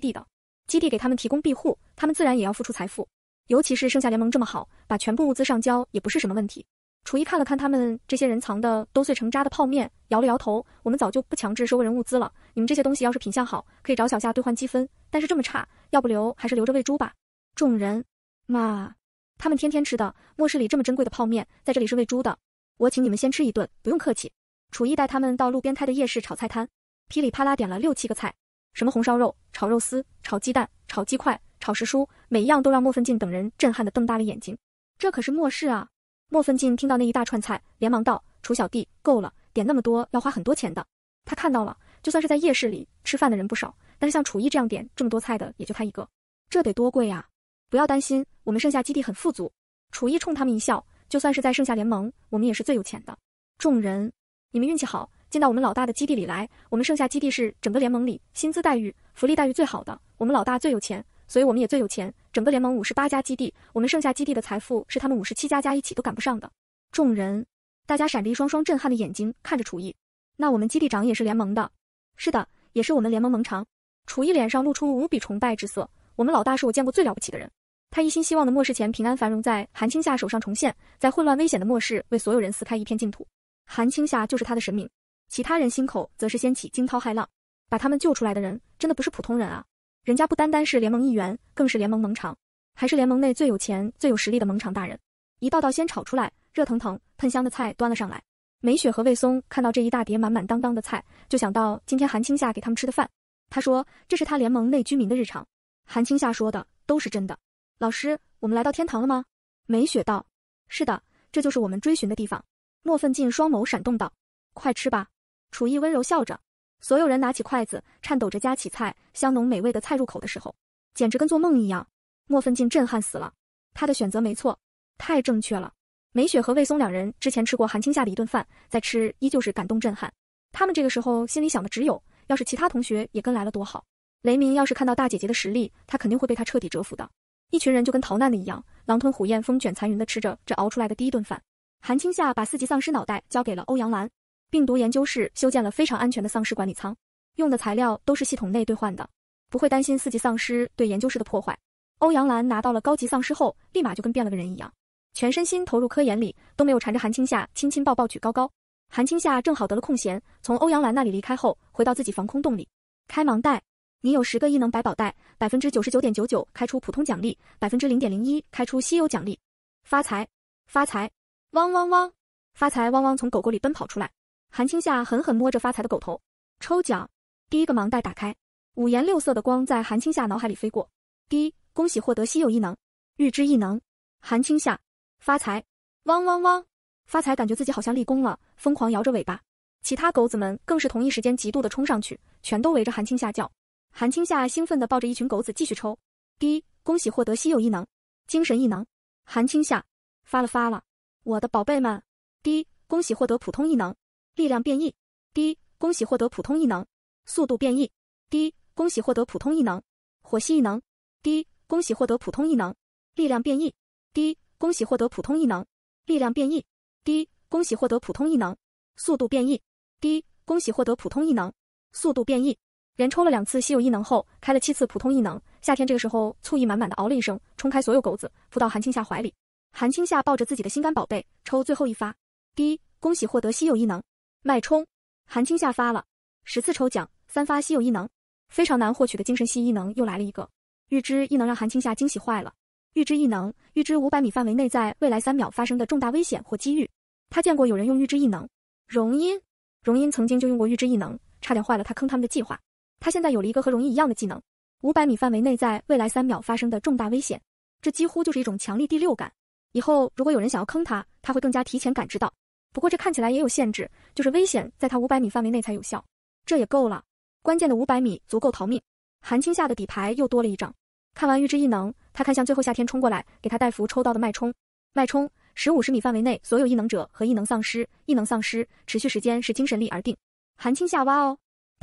地的。基地给他们提供庇护，他们自然也要付出财富。尤其是盛夏联盟这么好，把全部物资上交也不是什么问题。楚一看了看他们这些人藏的都碎成渣的泡面，摇了摇头：“我们早就不强制收个人物资了。你们这些东西要是品相好，可以找小夏兑换积分；但是这么差，要不留还是留着喂猪吧。”众人：“妈，他们天天吃的末世里这么珍贵的泡面，在这里是喂猪的。”我请你们先吃一顿，不用客气。楚艺带他们到路边开的夜市炒菜摊，噼里啪啦点了六七个菜，什么红烧肉、炒肉丝、炒鸡蛋、炒鸡块、炒时蔬，每一样都让莫奋进等人震撼的瞪大了眼睛。这可是末世啊！莫奋进听到那一大串菜，连忙道：“楚小弟，够了，点那么多要花很多钱的。”他看到了，就算是在夜市里吃饭的人不少，但是像楚艺这样点这么多菜的也就他一个，这得多贵啊！不要担心，我们剩下基地很富足。楚艺冲他们一笑。就算是在盛夏联盟，我们也是最有钱的。众人，你们运气好，进到我们老大的基地里来。我们盛夏基地是整个联盟里薪资待遇、福利待遇最好的。我们老大最有钱，所以我们也最有钱。整个联盟五十八家基地，我们盛夏基地的财富是他们五十七家加一起都赶不上的。众人，大家闪着一双双震撼的眼睛看着楚艺。那我们基地长也是联盟的？是的，也是我们联盟盟长。楚艺脸上露出无比崇拜之色。我们老大是我见过最了不起的人。他一心希望的末世前平安繁荣在韩青夏手上重现，在混乱危险的末世为所有人撕开一片净土。韩青夏就是他的神明，其他人心口则是掀起惊涛骇浪。把他们救出来的人真的不是普通人啊！人家不单单是联盟一员，更是联盟盟长，还是联盟内最有钱、最有实力的盟长大人。一道道先炒出来、热腾腾、喷香的菜端了上来。梅雪和魏松看到这一大碟满满当当的菜，就想到今天韩青夏给他们吃的饭。他说：“这是他联盟内居民的日常。”韩青夏说的都是真的。老师，我们来到天堂了吗？梅雪道：“是的，这就是我们追寻的地方。”莫奋进双眸闪动道：“快吃吧。”楚艺温柔笑着。所有人拿起筷子，颤抖着夹起菜，香浓美味的菜入口的时候，简直跟做梦一样。莫奋进震撼死了，他的选择没错，太正确了。梅雪和魏松两人之前吃过韩青夏的一顿饭，在吃依旧是感动震撼。他们这个时候心里想的只有，要是其他同学也跟来了多好。雷明要是看到大姐姐的实力，他肯定会被他彻底折服的。一群人就跟逃难的一样，狼吞虎咽、风卷残云地吃着这熬出来的第一顿饭。韩青夏把四级丧尸脑袋交给了欧阳兰。病毒研究室修建了非常安全的丧尸管理仓，用的材料都是系统内兑换的，不会担心四级丧尸对研究室的破坏。欧阳兰拿到了高级丧尸后，立马就跟变了个人一样，全身心投入科研里，都没有缠着韩青夏亲亲抱抱举高高。韩青夏正好得了空闲，从欧阳兰那里离开后，回到自己防空洞里开盲袋。你有十个异能百宝袋，百分之九十九点九九开出普通奖励，百分之零点零一开出稀有奖励。发财，发财！汪汪汪！发财！汪汪！从狗狗里奔跑出来，韩青夏狠狠摸着发财的狗头。抽奖，第一个盲袋打开，五颜六色的光在韩青夏脑海里飞过。第一，恭喜获得稀有异能，预知异能。韩青夏，发财！汪汪汪！发财！感觉自己好像立功了，疯狂摇着尾巴。其他狗子们更是同一时间极度的冲上去，全都围着韩青夏叫。韩青夏兴奋地抱着一群狗子继续抽。第一，恭喜获得稀有异能，精神异能。韩青夏，发了发了，我的宝贝们。第一，恭喜获得普通异能，力量变异。第一，恭喜获得普通异能，速度变异。第一，恭喜获得普通异能，火系异能。第一，恭喜获得普通异能，力量变异。第一，恭喜获得普通异能，力量变异。第一，恭喜获得普通异能，速度变异。第一，恭喜获得普通异能，速度变异。连抽了两次稀有异能后，开了七次普通异能。夏天这个时候醋意满满的，嗷了一声，冲开所有狗子，扑到韩青夏怀里。韩青夏抱着自己的心肝宝贝，抽最后一发。第一，恭喜获得稀有异能脉冲。韩青夏发了十次抽奖，三发稀有异能，非常难获取的精神系异能又来了一个预知异能，让韩青夏惊喜坏了。预知异能，预知五百米范围内在未来三秒发生的重大危险或机遇。他见过有人用预知异能，荣音，荣音曾经就用过预知异能，差点坏了他坑他们的计划。他现在有了一个和容易一样的技能，五百米范围内在未来三秒发生的重大危险，这几乎就是一种强力第六感。以后如果有人想要坑他，他会更加提前感知到。不过这看起来也有限制，就是危险在他五百米范围内才有效，这也够了。关键的五百米足够逃命。韩青夏的底牌又多了一张。看完预知异能，他看向最后夏天冲过来给他带符抽到的脉冲，脉冲十五十米范围内所有异能者和异能丧尸，异能丧尸持续时间是精神力而定。韩青夏哇哦。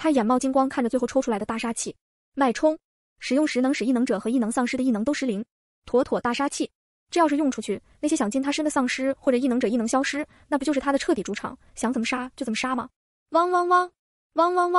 他眼冒金光，看着最后抽出来的大杀器，脉冲，使用时能使异能者和异能丧尸的异能都失灵，妥妥大杀器。这要是用出去，那些想近他身的丧尸或者异能者异能消失，那不就是他的彻底主场，想怎么杀就怎么杀吗？汪汪汪汪汪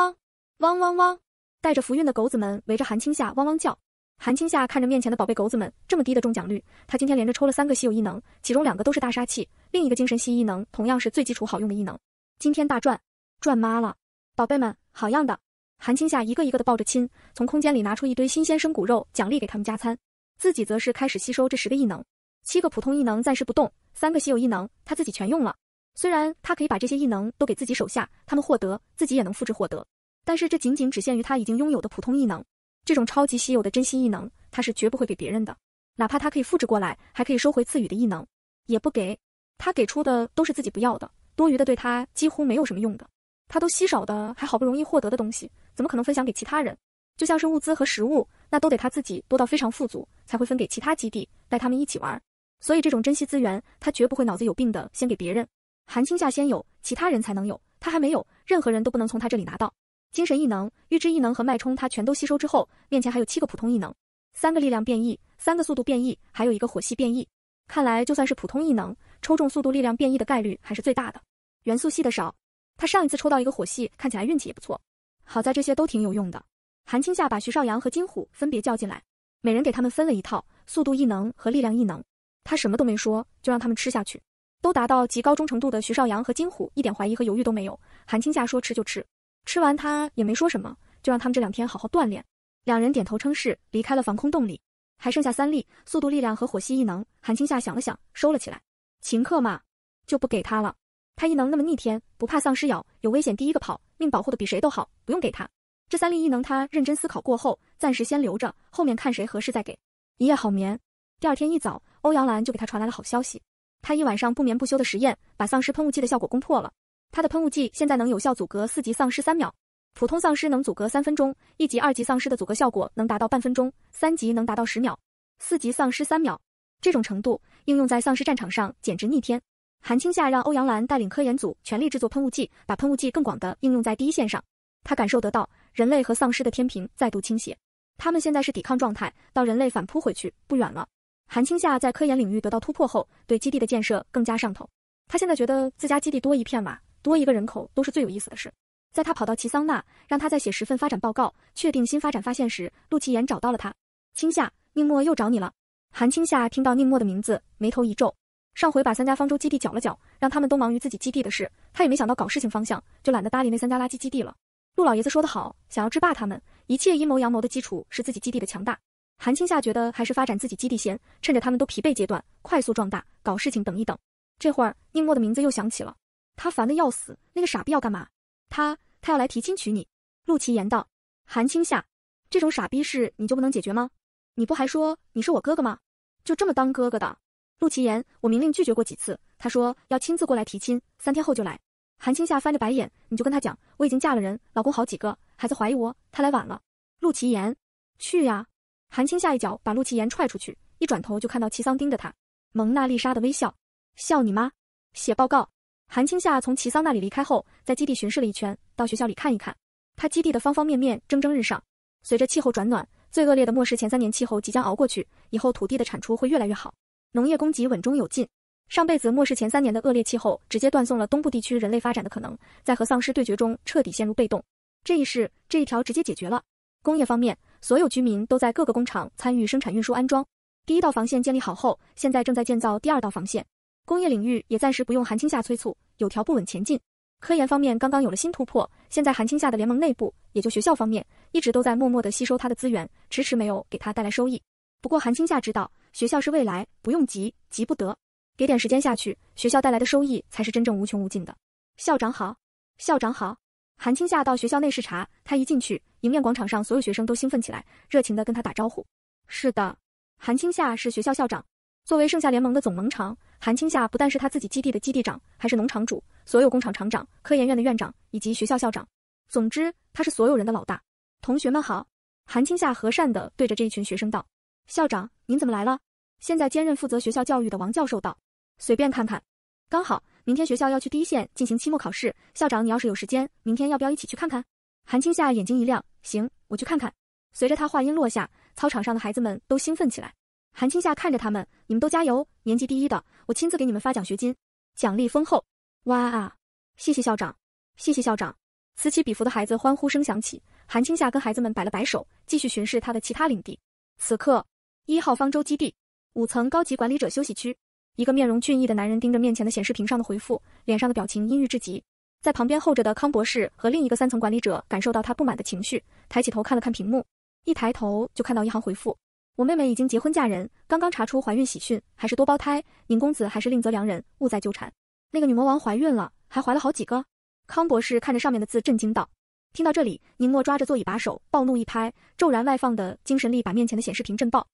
汪汪汪！带着福运的狗子们围着韩青夏汪汪叫。韩青夏看着面前的宝贝狗子们，这么低的中奖率，他今天连着抽了三个稀有异能，其中两个都是大杀器，另一个精神系异能同样是最基础好用的异能，今天大赚，赚妈了，宝贝们。好样的，韩青夏一个一个的抱着亲，从空间里拿出一堆新鲜生骨肉奖励给他们加餐，自己则是开始吸收这十个异能，七个普通异能暂时不动，三个稀有异能他自己全用了。虽然他可以把这些异能都给自己手下，他们获得，自己也能复制获得，但是这仅仅只限于他已经拥有的普通异能，这种超级稀有的珍稀异能，他是绝不会给别人的。哪怕他可以复制过来，还可以收回赐予的异能，也不给。他给出的都是自己不要的，多余的对他几乎没有什么用的。他都稀少的，还好不容易获得的东西，怎么可能分享给其他人？就像是物资和食物，那都得他自己多到非常富足，才会分给其他基地，带他们一起玩。所以这种珍惜资源，他绝不会脑子有病的先给别人。韩青夏先有，其他人才能有。他还没有，任何人都不能从他这里拿到。精神异能、预知异能和脉冲，他全都吸收之后，面前还有七个普通异能，三个力量变异，三个速度变异，还有一个火系变异。看来就算是普通异能，抽中速度、力量变异的概率还是最大的。元素系的少。他上一次抽到一个火系，看起来运气也不错。好在这些都挺有用的。韩青夏把徐少阳和金虎分别叫进来，每人给他们分了一套速度异能和力量异能。他什么都没说，就让他们吃下去。都达到极高忠诚度的徐少阳和金虎一点怀疑和犹豫都没有。韩青夏说吃就吃，吃完他也没说什么，就让他们这两天好好锻炼。两人点头称是，离开了防空洞里，还剩下三粒速度、力量和火系异能。韩青夏想了想，收了起来。秦客嘛，就不给他了。他异能那么逆天，不怕丧尸咬，有危险第一个跑，命保护的比谁都好，不用给他这三粒异能。他认真思考过后，暂时先留着，后面看谁合适再给。一夜好眠，第二天一早，欧阳兰就给他传来了好消息。他一晚上不眠不休的实验，把丧尸喷雾剂的效果攻破了。他的喷雾剂现在能有效阻隔四级丧尸三秒，普通丧尸能阻隔三分钟，一级、二级丧尸的阻隔效果能达到半分钟，三级能达到十秒，四级丧尸三秒，这种程度应用在丧尸战场上简直逆天。韩青夏让欧阳兰带领科研组全力制作喷雾剂，把喷雾剂更广的应用在第一线上。他感受得到，人类和丧尸的天平再度倾斜。他们现在是抵抗状态，到人类反扑回去不远了。韩青夏在科研领域得到突破后，对基地的建设更加上头。他现在觉得自家基地多一片瓦，多一个人口都是最有意思的事。在他跑到齐桑那，让他在写十份发展报告，确定新发展发现时，陆奇言找到了他。青夏，宁墨又找你了。韩青夏听到宁墨的名字，眉头一皱。上回把三家方舟基地搅了搅，让他们都忙于自己基地的事，他也没想到搞事情方向，就懒得搭理那三家垃圾基地了。陆老爷子说得好，想要制霸他们，一切阴谋阳谋的基础是自己基地的强大。韩青夏觉得还是发展自己基地先，趁着他们都疲惫阶段，快速壮大，搞事情等一等。这会儿宁墨的名字又响起了，他烦得要死，那个傻逼要干嘛？他他要来提亲娶你？陆琪言道。韩青夏，这种傻逼事你就不能解决吗？你不还说你是我哥哥吗？就这么当哥哥的？陆奇言，我明令拒绝过几次，他说要亲自过来提亲，三天后就来。韩青夏翻着白眼，你就跟他讲，我已经嫁了人，老公好几个，孩子怀疑我，他来晚了。陆奇言，去呀！韩青夏一脚把陆奇言踹出去，一转头就看到齐桑盯着他，蒙娜丽莎的微笑，笑你妈！写报告。韩青夏从齐桑那里离开后，在基地巡视了一圈，到学校里看一看，他基地的方方面面蒸蒸日上。随着气候转暖，最恶劣的末世前三年气候即将熬过去，以后土地的产出会越来越好。农业供给稳中有进，上辈子末世前三年的恶劣气候直接断送了东部地区人类发展的可能，在和丧尸对决中彻底陷入被动。这一世，这一条直接解决了。工业方面，所有居民都在各个工厂参与生产、运输、安装。第一道防线建立好后，现在正在建造第二道防线。工业领域也暂时不用韩青夏催促，有条不紊前进。科研方面刚刚有了新突破，现在韩青夏的联盟内部，也就学校方面一直都在默默的吸收他的资源，迟迟没有给他带来收益。不过韩青夏知道。学校是未来，不用急，急不得。给点时间下去，学校带来的收益才是真正无穷无尽的。校长好，校长好。韩青夏到学校内视察，他一进去，迎面广场上所有学生都兴奋起来，热情地跟他打招呼。是的，韩青夏是学校校长。作为盛夏联盟的总盟长，韩青夏不但是他自己基地的基地长，还是农场主、所有工厂厂长、科研院的院长以及学校校长。总之，他是所有人的老大。同学们好，韩青夏和善地对着这一群学生道。校长，您怎么来了？现在兼任负责学校教育的王教授道：“随便看看。”刚好明天学校要去第一线进行期末考试，校长，你要是有时间，明天要不要一起去看看？韩青夏眼睛一亮：“行，我去看看。”随着他话音落下，操场上的孩子们都兴奋起来。韩青夏看着他们：“你们都加油！年级第一的，我亲自给你们发奖学金，奖励丰厚。”哇！谢谢校长，谢谢校长！此起彼伏的孩子欢呼声响起。韩青夏跟孩子们摆了摆手，继续巡视他的其他领地。此刻。一号方舟基地五层高级管理者休息区，一个面容俊逸的男人盯着面前的显示屏上的回复，脸上的表情阴郁至极。在旁边候着的康博士和另一个三层管理者感受到他不满的情绪，抬起头看了看屏幕，一抬头就看到一行回复：我妹妹已经结婚嫁人，刚刚查出怀孕喜讯，还是多胞胎。宁公子还是另择良人，勿再纠缠。那个女魔王怀孕了，还怀了好几个？康博士看着上面的字震惊道。听到这里，宁沫抓着座椅把手，暴怒一拍，骤然外放的精神力把面前的显示屏震爆。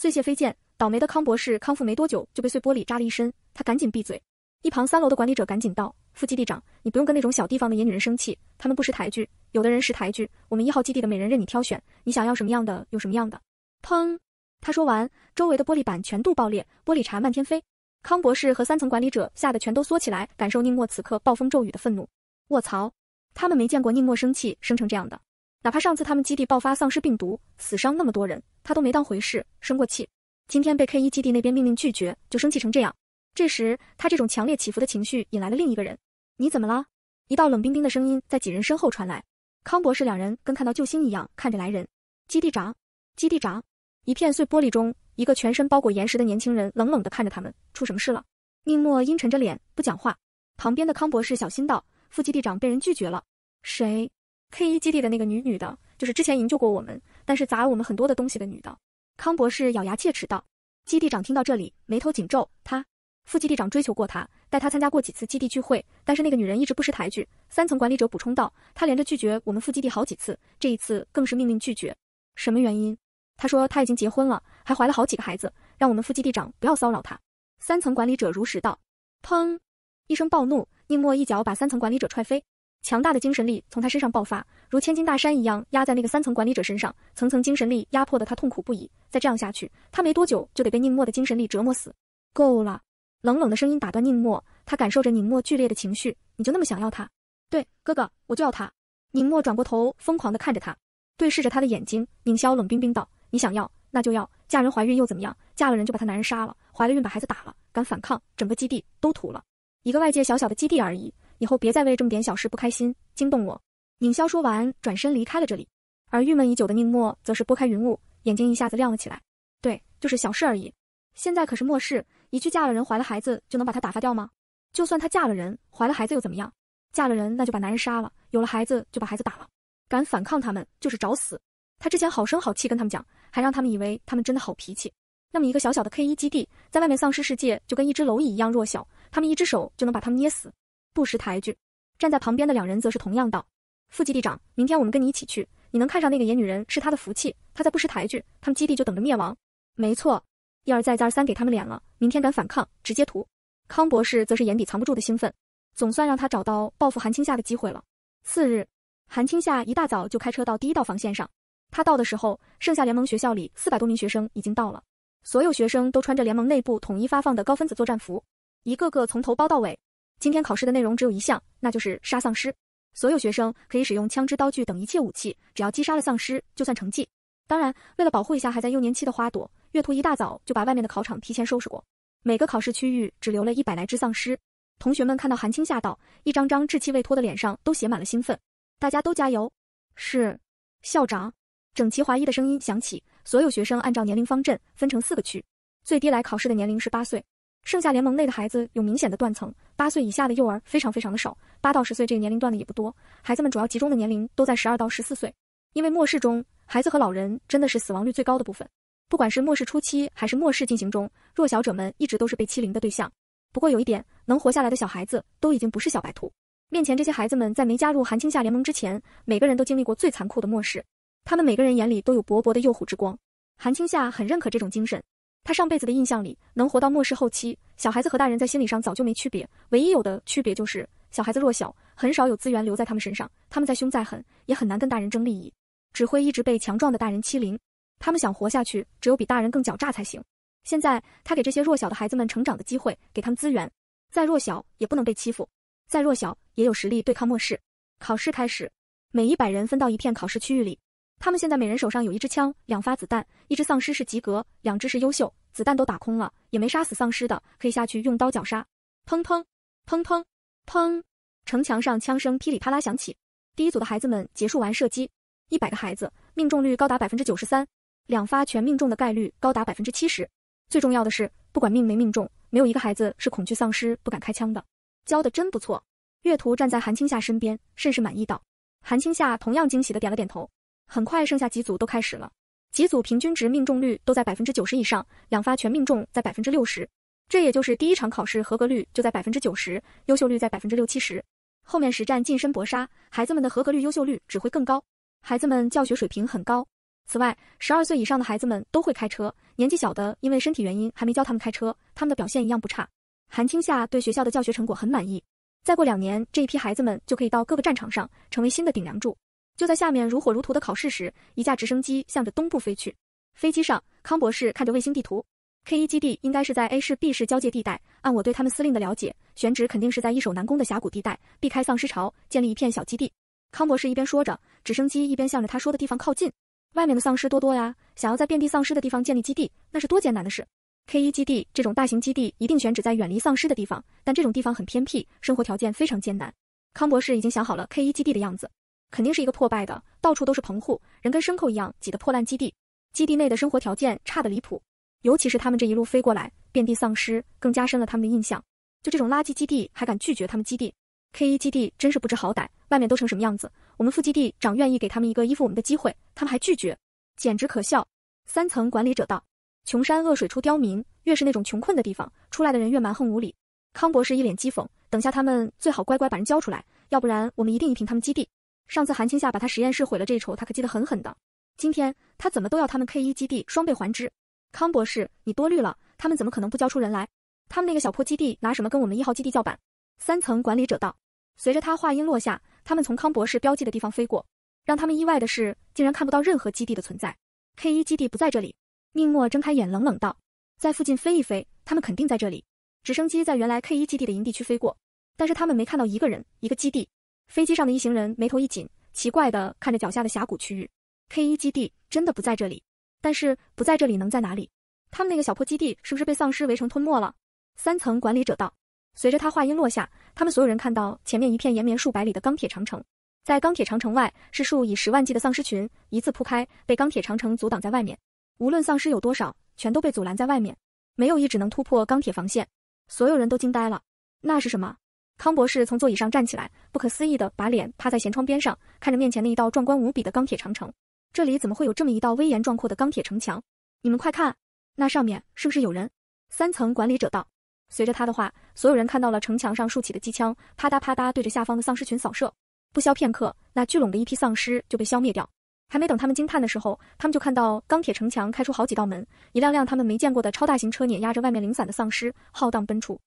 碎屑飞溅，倒霉的康博士康复没多久就被碎玻璃扎了一身。他赶紧闭嘴。一旁三楼的管理者赶紧道：“副基地长，你不用跟那种小地方的野女人生气，他们不识抬举。有的人识抬举，我们一号基地的美人任你挑选，你想要什么样的有什么样的。”砰！他说完，周围的玻璃板全度爆裂，玻璃碴漫天飞。康博士和三层管理者吓得全都缩起来，感受宁沫此刻暴风骤雨的愤怒。卧槽！他们没见过宁沫生气生成这样的。哪怕上次他们基地爆发丧尸病毒，死伤那么多人，他都没当回事，生过气。今天被 K 一基地那边命令拒绝，就生气成这样。这时，他这种强烈起伏的情绪引来了另一个人。你怎么了？一道冷冰冰的声音在几人身后传来。康博士两人跟看到救星一样看着来人。基地长，基地长。一片碎玻璃中，一个全身包裹岩石的年轻人冷冷的看着他们。出什么事了？宁沫阴沉着脸不讲话。旁边的康博士小心道：“副基地长被人拒绝了。”谁？K 一基地的那个女女的，就是之前营救过我们，但是砸了我们很多的东西的女的。康博士咬牙切齿道：“基地长听到这里，眉头紧皱。他副基地长追求过他，带他参加过几次基地聚会，但是那个女人一直不识抬举。”三层管理者补充道：“他连着拒绝我们副基地好几次，这一次更是命令拒绝。什么原因？他说他已经结婚了，还怀了好几个孩子，让我们副基地长不要骚扰他。”三层管理者如实道。砰！一声暴怒，宁沫一脚把三层管理者踹飞。强大的精神力从他身上爆发，如千斤大山一样压在那个三层管理者身上，层层精神力压迫的他痛苦不已。再这样下去，他没多久就得被宁沫的精神力折磨死。够了！冷冷的声音打断宁沫，他感受着宁沫剧烈的情绪。你就那么想要他？对，哥哥，我就要他。宁沫转过头，疯狂地看着他，对视着他的眼睛，宁萧冷冰冰道：“你想要，那就要。嫁人怀孕又怎么样？嫁了人就把他男人杀了，怀了孕把孩子打了。敢反抗，整个基地都屠了。一个外界小小的基地而已。”以后别再为这么点小事不开心，惊动我。宁潇说完，转身离开了这里。而郁闷已久的宁沫则是拨开云雾，眼睛一下子亮了起来。对，就是小事而已。现在可是末世，一句嫁了人、怀了孩子就能把他打发掉吗？就算他嫁了人、怀了孩子又怎么样？嫁了人那就把男人杀了，有了孩子就把孩子打了。敢反抗他们就是找死。他之前好声好气跟他们讲，还让他们以为他们真的好脾气。那么一个小小的 K 一基地，在外面丧尸世界就跟一只蝼蚁一样弱小，他们一只手就能把他们捏死。不识抬举，站在旁边的两人则是同样道：“副基地长，明天我们跟你一起去。你能看上那个野女人是她的福气，她在不识抬举，他们基地就等着灭亡。”没错，一而再再而三给他们脸了。明天敢反抗，直接屠。康博士则是眼底藏不住的兴奋，总算让他找到报复韩青夏的机会了。次日，韩青夏一大早就开车到第一道防线上。他到的时候，剩下联盟学校里四百多名学生已经到了，所有学生都穿着联盟内部统一发放的高分子作战服，一个个从头包到尾。今天考试的内容只有一项，那就是杀丧尸。所有学生可以使用枪支、刀具等一切武器，只要击杀了丧尸就算成绩。当然，为了保护一下还在幼年期的花朵，月兔一大早就把外面的考场提前收拾过，每个考试区域只留了一百来只丧尸。同学们看到韩青吓到，一张张稚气未脱的脸上都写满了兴奋。大家都加油！是校长整齐划一的声音响起，所有学生按照年龄方阵分成四个区，最低来考试的年龄是八岁。剩下联盟内的孩子有明显的断层，八岁以下的幼儿非常非常的少，八到十岁这个年龄段的也不多，孩子们主要集中的年龄都在十二到十四岁。因为末世中，孩子和老人真的是死亡率最高的部分，不管是末世初期还是末世进行中，弱小者们一直都是被欺凌的对象。不过有一点，能活下来的小孩子都已经不是小白兔。面前这些孩子们在没加入韩青夏联盟之前，每个人都经历过最残酷的末世，他们每个人眼里都有勃勃的幼虎之光。韩青夏很认可这种精神。他上辈子的印象里，能活到末世后期，小孩子和大人在心理上早就没区别，唯一有的区别就是小孩子弱小，很少有资源留在他们身上，他们再凶再狠也很难跟大人争利益，只会一直被强壮的大人欺凌。他们想活下去，只有比大人更狡诈才行。现在他给这些弱小的孩子们成长的机会，给他们资源，再弱小也不能被欺负，再弱小也有实力对抗末世。考试开始，每一百人分到一片考试区域里，他们现在每人手上有一支枪，两发子弹，一支丧尸是及格，两支是优秀。子弹都打空了，也没杀死丧尸的，可以下去用刀绞杀。砰砰砰砰砰，城墙上枪声噼里啪啦响起。第一组的孩子们结束完射击，一百个孩子命中率高达百分之九十三，两发全命中的概率高达百分之七十。最重要的是，不管命没命中，没有一个孩子是恐惧丧尸不敢开枪的。教的真不错。月图站在韩青夏身边，甚是满意道。韩青夏同样惊喜的点了点头。很快，剩下几组都开始了。几组平均值命中率都在百分之九十以上，两发全命中在百分之六十。这也就是第一场考试合格率就在百分之九十，优秀率在百分之六七十。后面实战近身搏杀，孩子们的合格率、优秀率只会更高。孩子们教学水平很高。此外，十二岁以上的孩子们都会开车，年纪小的因为身体原因还没教他们开车，他们的表现一样不差。韩青夏对学校的教学成果很满意。再过两年，这一批孩子们就可以到各个战场上，成为新的顶梁柱。就在下面如火如荼的考试时，一架直升机向着东部飞去。飞机上，康博士看着卫星地图，K 一基地应该是在 A 市 B 市交界地带。按我对他们司令的了解，选址肯定是在易守难攻的峡谷地带，避开丧尸潮，建立一片小基地。康博士一边说着，直升机一边向着他说的地方靠近。外面的丧尸多多呀，想要在遍地丧尸的地方建立基地，那是多艰难的事。K 一基地这种大型基地，一定选址在远离丧尸的地方，但这种地方很偏僻，生活条件非常艰难。康博士已经想好了 K 一基地的样子。肯定是一个破败的，到处都是棚户，人跟牲口一样挤的破烂基地。基地内的生活条件差的离谱，尤其是他们这一路飞过来，遍地丧尸，更加深了他们的印象。就这种垃圾基地还敢拒绝他们？基地 K 一基地真是不知好歹。外面都成什么样子？我们副基地长愿意给他们一个依附我们的机会，他们还拒绝，简直可笑。三层管理者道：穷山恶水出刁民，越是那种穷困的地方，出来的人越蛮横无理。康博士一脸讥讽：等下他们最好乖乖把人交出来，要不然我们一定一平他们基地。上次韩青夏把他实验室毁了，这一仇他可记得狠狠的。今天他怎么都要他们 K 一基地双倍还之。康博士，你多虑了，他们怎么可能不交出人来？他们那个小破基地拿什么跟我们一号基地叫板？三层管理者道。随着他话音落下，他们从康博士标记的地方飞过，让他们意外的是，竟然看不到任何基地的存在。K 一基地不在这里。宁墨睁开眼，冷冷道：“在附近飞一飞，他们肯定在这里。”直升机在原来 K 一基地的营地区飞过，但是他们没看到一个人，一个基地。飞机上的一行人眉头一紧，奇怪的看着脚下的峡谷区域。K 一基地真的不在这里，但是不在这里能在哪里？他们那个小破基地是不是被丧尸围城吞没了？三层管理者道。随着他话音落下，他们所有人看到前面一片延绵数百里的钢铁长城，在钢铁长城外是数以十万计的丧尸群，一字铺开，被钢铁长城阻挡在外面。无论丧尸有多少，全都被阻拦在外面，没有一只能突破钢铁防线。所有人都惊呆了，那是什么？康博士从座椅上站起来，不可思议地把脸趴在舷窗边上，看着面前的一道壮观无比的钢铁长城。这里怎么会有这么一道威严壮阔的钢铁城墙？你们快看，那上面是不是有人？三层管理者道。随着他的话，所有人看到了城墙上竖起的机枪，啪嗒啪嗒对着下方的丧尸群扫射。不消片刻，那聚拢的一批丧尸就被消灭掉。还没等他们惊叹的时候，他们就看到钢铁城墙开出好几道门，一辆辆他们没见过的超大型车碾压着外面零散的丧尸，浩荡奔出。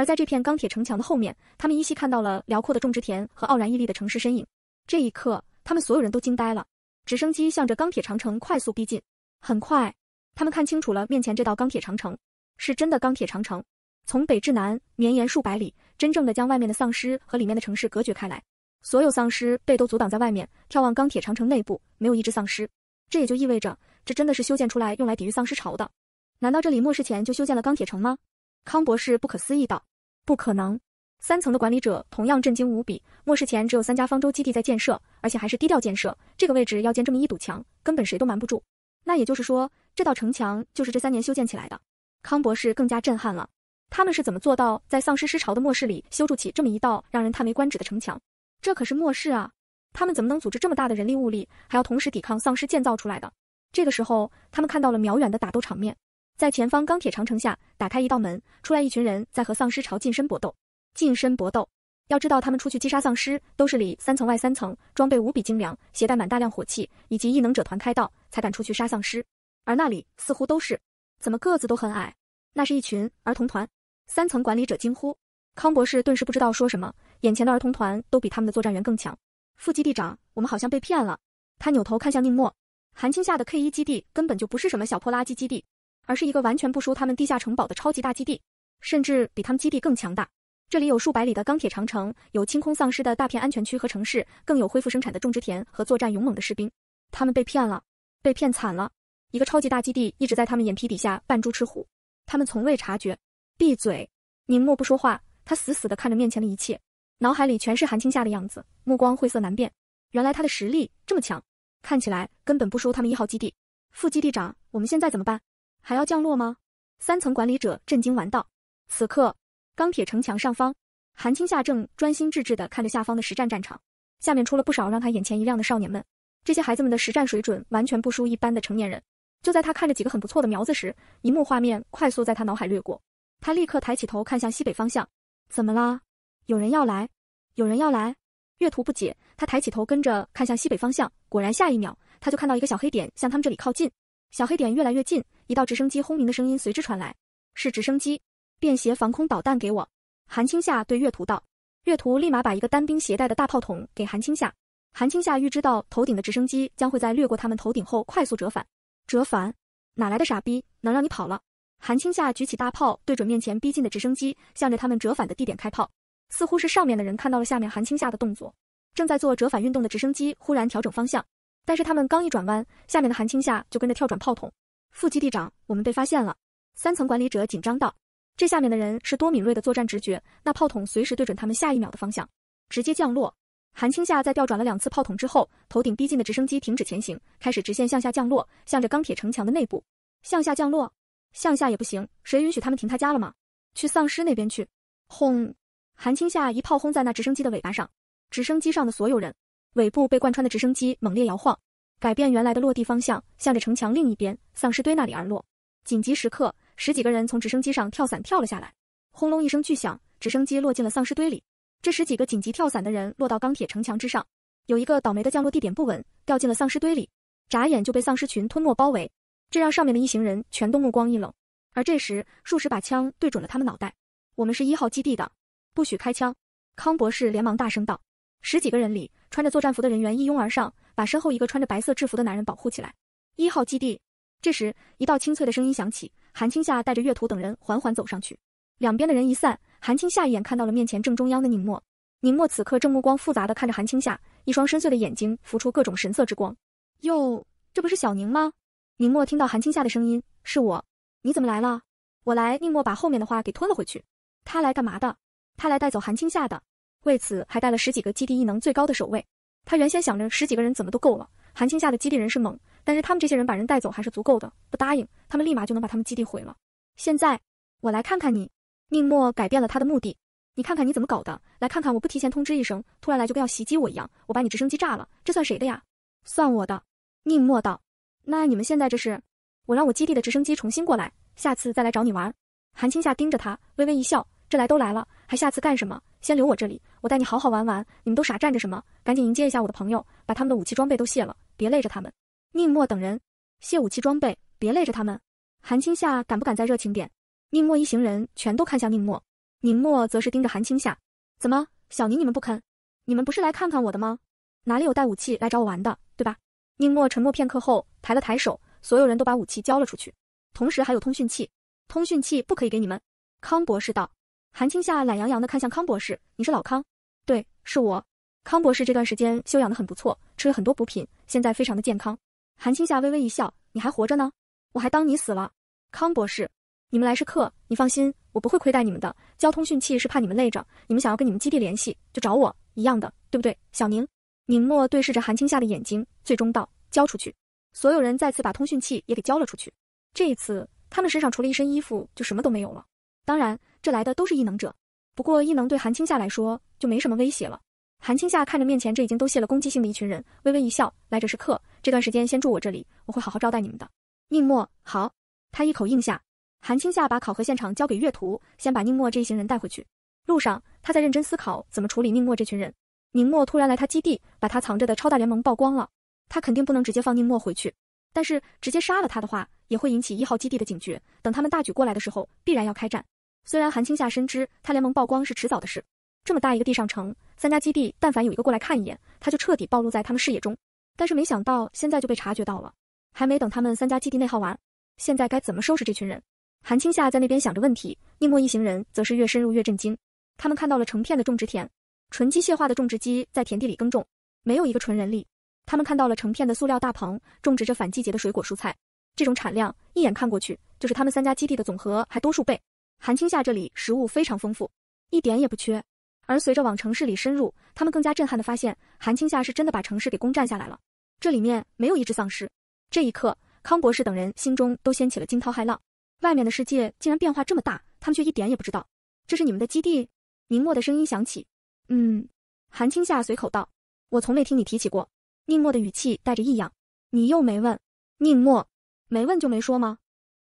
而在这片钢铁城墙的后面，他们依稀看到了辽阔的种植田和傲然屹立的城市身影。这一刻，他们所有人都惊呆了。直升机向着钢铁长城快速逼近，很快，他们看清楚了面前这道钢铁长城是真的钢铁长城，从北至南绵延数百里，真正的将外面的丧尸和里面的城市隔绝开来。所有丧尸被都阻挡在外面，眺望钢铁长城内部没有一只丧尸。这也就意味着，这真的是修建出来用来抵御丧尸潮的。难道这里末世前就修建了钢铁城吗？康博士不可思议道。不可能，三层的管理者同样震惊无比。末世前只有三家方舟基地在建设，而且还是低调建设。这个位置要建这么一堵墙，根本谁都瞒不住。那也就是说，这道城墙就是这三年修建起来的。康博士更加震撼了，他们是怎么做到在丧尸尸潮的末世里，修筑起这么一道让人叹为观止的城墙？这可是末世啊！他们怎么能组织这么大的人力物力，还要同时抵抗丧尸建造出来的？这个时候，他们看到了渺远的打斗场面。在前方钢铁长城下打开一道门，出来一群人在和丧尸朝近身搏斗。近身搏斗，要知道他们出去击杀丧尸都是里三层外三层，装备无比精良，携带满大量火器以及异能者团开道才敢出去杀丧尸。而那里似乎都是怎么个子都很矮，那是一群儿童团。三层管理者惊呼，康博士顿时不知道说什么。眼前的儿童团都比他们的作战员更强。副基地长，我们好像被骗了。他扭头看向宁沫，韩青下的 K 一基地根本就不是什么小破垃圾基地。而是一个完全不输他们地下城堡的超级大基地，甚至比他们基地更强大。这里有数百里的钢铁长城，有清空丧尸的大片安全区和城市，更有恢复生产的种植田和作战勇猛的士兵。他们被骗了，被骗惨了！一个超级大基地一直在他们眼皮底下扮猪吃虎，他们从未察觉。闭嘴！宁墨不说话，他死死地看着面前的一切，脑海里全是韩青夏的样子，目光晦涩难辨。原来他的实力这么强，看起来根本不输他们一号基地。副基地长，我们现在怎么办？还要降落吗？三层管理者震惊完道。此刻，钢铁城墙上方，韩青夏正专心致志地看着下方的实战战场。下面出了不少让他眼前一亮的少年们，这些孩子们的实战水准完全不输一般的成年人。就在他看着几个很不错的苗子时，一幕画面快速在他脑海掠过。他立刻抬起头看向西北方向，怎么了？有人要来？有人要来？月图不解，他抬起头跟着看向西北方向，果然，下一秒他就看到一个小黑点向他们这里靠近。小黑点越来越近，一道直升机轰鸣的声音随之传来，是直升机。便携防空导弹给我，韩青夏对月图道。月图立马把一个单兵携带的大炮筒给韩青夏。韩青夏预知到头顶的直升机将会在掠过他们头顶后快速折返。折返？哪来的傻逼能让你跑了？韩青夏举起大炮对准面前逼近的直升机，向着他们折返的地点开炮。似乎是上面的人看到了下面韩青夏的动作，正在做折返运动的直升机忽然调整方向。但是他们刚一转弯，下面的韩青夏就跟着跳转炮筒。副基地长，我们被发现了！三层管理者紧张道：“这下面的人是多敏锐的作战直觉，那炮筒随时对准他们下一秒的方向，直接降落。”韩青夏在调转了两次炮筒之后，头顶逼近的直升机停止前行，开始直线向下降落，向着钢铁城墙的内部。向下降落，向下也不行，谁允许他们停他家了吗？去丧尸那边去！轰！韩青夏一炮轰在那直升机的尾巴上，直升机上的所有人。尾部被贯穿的直升机猛烈摇晃，改变原来的落地方向，向着城墙另一边丧尸堆那里而落。紧急时刻，十几个人从直升机上跳伞跳了下来。轰隆一声巨响，直升机落进了丧尸堆里。这十几个紧急跳伞的人落到钢铁城墙之上，有一个倒霉的降落地点不稳，掉进了丧尸堆里，眨眼就被丧尸群吞没包围。这让上面的一行人全都目光一冷。而这时，数十把枪对准了他们脑袋。我们是一号基地的，不许开枪！康博士连忙大声道：“十几个人里。”穿着作战服的人员一拥而上，把身后一个穿着白色制服的男人保护起来。一号基地，这时一道清脆的声音响起，韩青夏带着月图等人缓缓走上去。两边的人一散，韩青夏一眼看到了面前正中央的宁墨。宁墨此刻正目光复杂的看着韩青夏，一双深邃的眼睛浮出各种神色之光。哟，这不是小宁吗？宁墨听到韩青夏的声音，是我，你怎么来了？我来。宁墨把后面的话给吞了回去。他来干嘛的？他来带走韩青夏的。为此还带了十几个基地异能最高的守卫。他原先想着十几个人怎么都够了。韩青夏的基地人是猛，但是他们这些人把人带走还是足够的。不答应，他们立马就能把他们基地毁了。现在我来看看你，宁墨改变了他的目的。你看看你怎么搞的？来看看我不提前通知一声，突然来就跟要袭击我一样。我把你直升机炸了，这算谁的呀？算我的。宁墨道。那你们现在这是？我让我基地的直升机重新过来，下次再来找你玩。韩青夏盯着他，微微一笑。这来都来了，还下次干什么？先留我这里，我带你好好玩玩。你们都傻站着什么？赶紧迎接一下我的朋友，把他们的武器装备都卸了，别累着他们。宁墨等人卸武器装备，别累着他们。韩青夏敢不敢再热情点？宁墨一行人全都看向宁墨，宁墨则是盯着韩青夏。怎么，小宁你们不肯？你们不是来看看我的吗？哪里有带武器来找我玩的，对吧？宁墨沉默片刻后，抬了抬手，所有人都把武器交了出去，同时还有通讯器。通讯器不可以给你们，康博士道。韩青夏懒洋洋地看向康博士：“你是老康？对，是我。康博士这段时间修养的很不错，吃了很多补品，现在非常的健康。”韩青夏微微一笑：“你还活着呢？我还当你死了。”康博士：“你们来是客，你放心，我不会亏待你们的。交通讯器是怕你们累着，你们想要跟你们基地联系，就找我，一样的，对不对？”小宁宁墨对视着韩青夏的眼睛，最终道：“交出去。”所有人再次把通讯器也给交了出去。这一次，他们身上除了一身衣服，就什么都没有了。当然。这来的都是异能者，不过异能对韩青夏来说就没什么威胁了。韩青夏看着面前这已经都卸了攻击性的一群人，微微一笑：“来者是客，这段时间先住我这里，我会好好招待你们的。”宁墨，好，他一口应下。韩青夏把考核现场交给月图，先把宁墨这一行人带回去。路上，他在认真思考怎么处理宁墨这群人。宁墨突然来他基地，把他藏着的超大联盟曝光了，他肯定不能直接放宁墨回去，但是直接杀了他的话，也会引起一号基地的警觉，等他们大举过来的时候，必然要开战。虽然韩青夏深知他联盟曝光是迟早的事，这么大一个地上城，三家基地但凡有一个过来看一眼，他就彻底暴露在他们视野中。但是没想到现在就被察觉到了，还没等他们三家基地内耗完，现在该怎么收拾这群人？韩青夏在那边想着问题，宁墨一行人则是越深入越震惊。他们看到了成片的种植田，纯机械化的种植机在田地里耕种，没有一个纯人力。他们看到了成片的塑料大棚，种植着反季节的水果蔬菜，这种产量一眼看过去就是他们三家基地的总和还多数倍。韩青夏这里食物非常丰富，一点也不缺。而随着往城市里深入，他们更加震撼的发现，韩青夏是真的把城市给攻占下来了。这里面没有一只丧尸。这一刻，康博士等人心中都掀起了惊涛骇浪。外面的世界竟然变化这么大，他们却一点也不知道。这是你们的基地？宁墨的声音响起。嗯，韩青夏随口道：“我从没听你提起过。”宁墨的语气带着异样：“你又没问，宁墨没问就没说吗？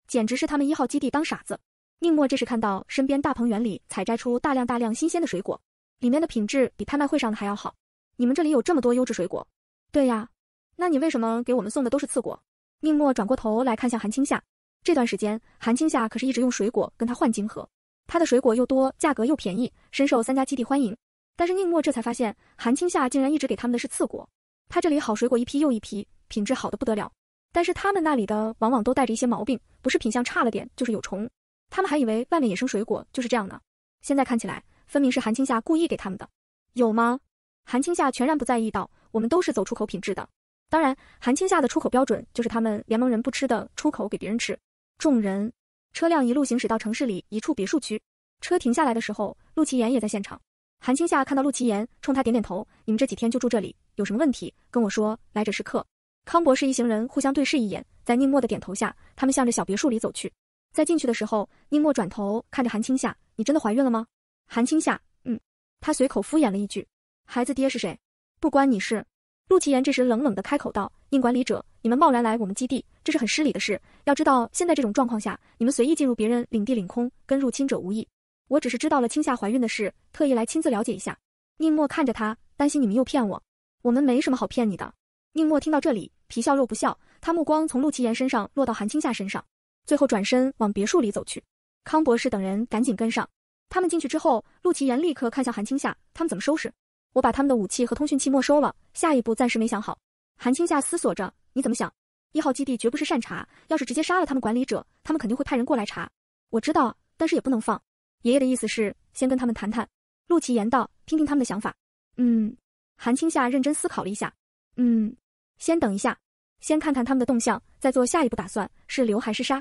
简直是他们一号基地当傻子。”宁沫这时看到身边大棚园里采摘出大量大量新鲜的水果，里面的品质比拍卖会上的还要好。你们这里有这么多优质水果？对呀，那你为什么给我们送的都是次果？宁沫转过头来看向韩青夏。这段时间，韩青夏可是一直用水果跟他换金盒，他的水果又多，价格又便宜，深受三家基地欢迎。但是宁沫这才发现，韩青夏竟然一直给他们的是次果。他这里好水果一批又一批，品质好的不得了，但是他们那里的往往都带着一些毛病，不是品相差了点，就是有虫。他们还以为外面野生水果就是这样呢，现在看起来分明是韩青夏故意给他们的。有吗？韩青夏全然不在意道：“我们都是走出口品质的，当然，韩青夏的出口标准就是他们联盟人不吃的，出口给别人吃。”众人车辆一路行驶到城市里一处别墅区，车停下来的时候，陆奇言也在现场。韩青夏看到陆奇言，冲他点点头：“你们这几天就住这里，有什么问题跟我说。来者是客。”康博士一行人互相对视一眼，在宁墨的点头下，他们向着小别墅里走去。在进去的时候，宁墨转头看着韩青夏：“你真的怀孕了吗？”韩青夏，嗯，他随口敷衍了一句：“孩子爹是谁？不关你事。”陆祁言这时冷冷的开口道：“宁管理者，你们贸然来我们基地，这是很失礼的事。要知道，现在这种状况下，你们随意进入别人领地领空，跟入侵者无异。我只是知道了青夏怀孕的事，特意来亲自了解一下。”宁墨看着他，担心你们又骗我。我们没什么好骗你的。宁墨听到这里，皮笑肉不笑，他目光从陆祁言身上落到韩青夏身上。最后转身往别墅里走去，康博士等人赶紧跟上。他们进去之后，陆奇言立刻看向韩青夏：“他们怎么收拾？”“我把他们的武器和通讯器没收了，下一步暂时没想好。”韩青夏思索着：“你怎么想？”“一号基地绝不是善茬，要是直接杀了他们管理者，他们肯定会派人过来查。”“我知道，但是也不能放。”“爷爷的意思是先跟他们谈谈。”陆奇言道：“听听他们的想法。”“嗯。”韩青夏认真思考了一下，“嗯，先等一下，先看看他们的动向，再做下一步打算，是留还是杀？”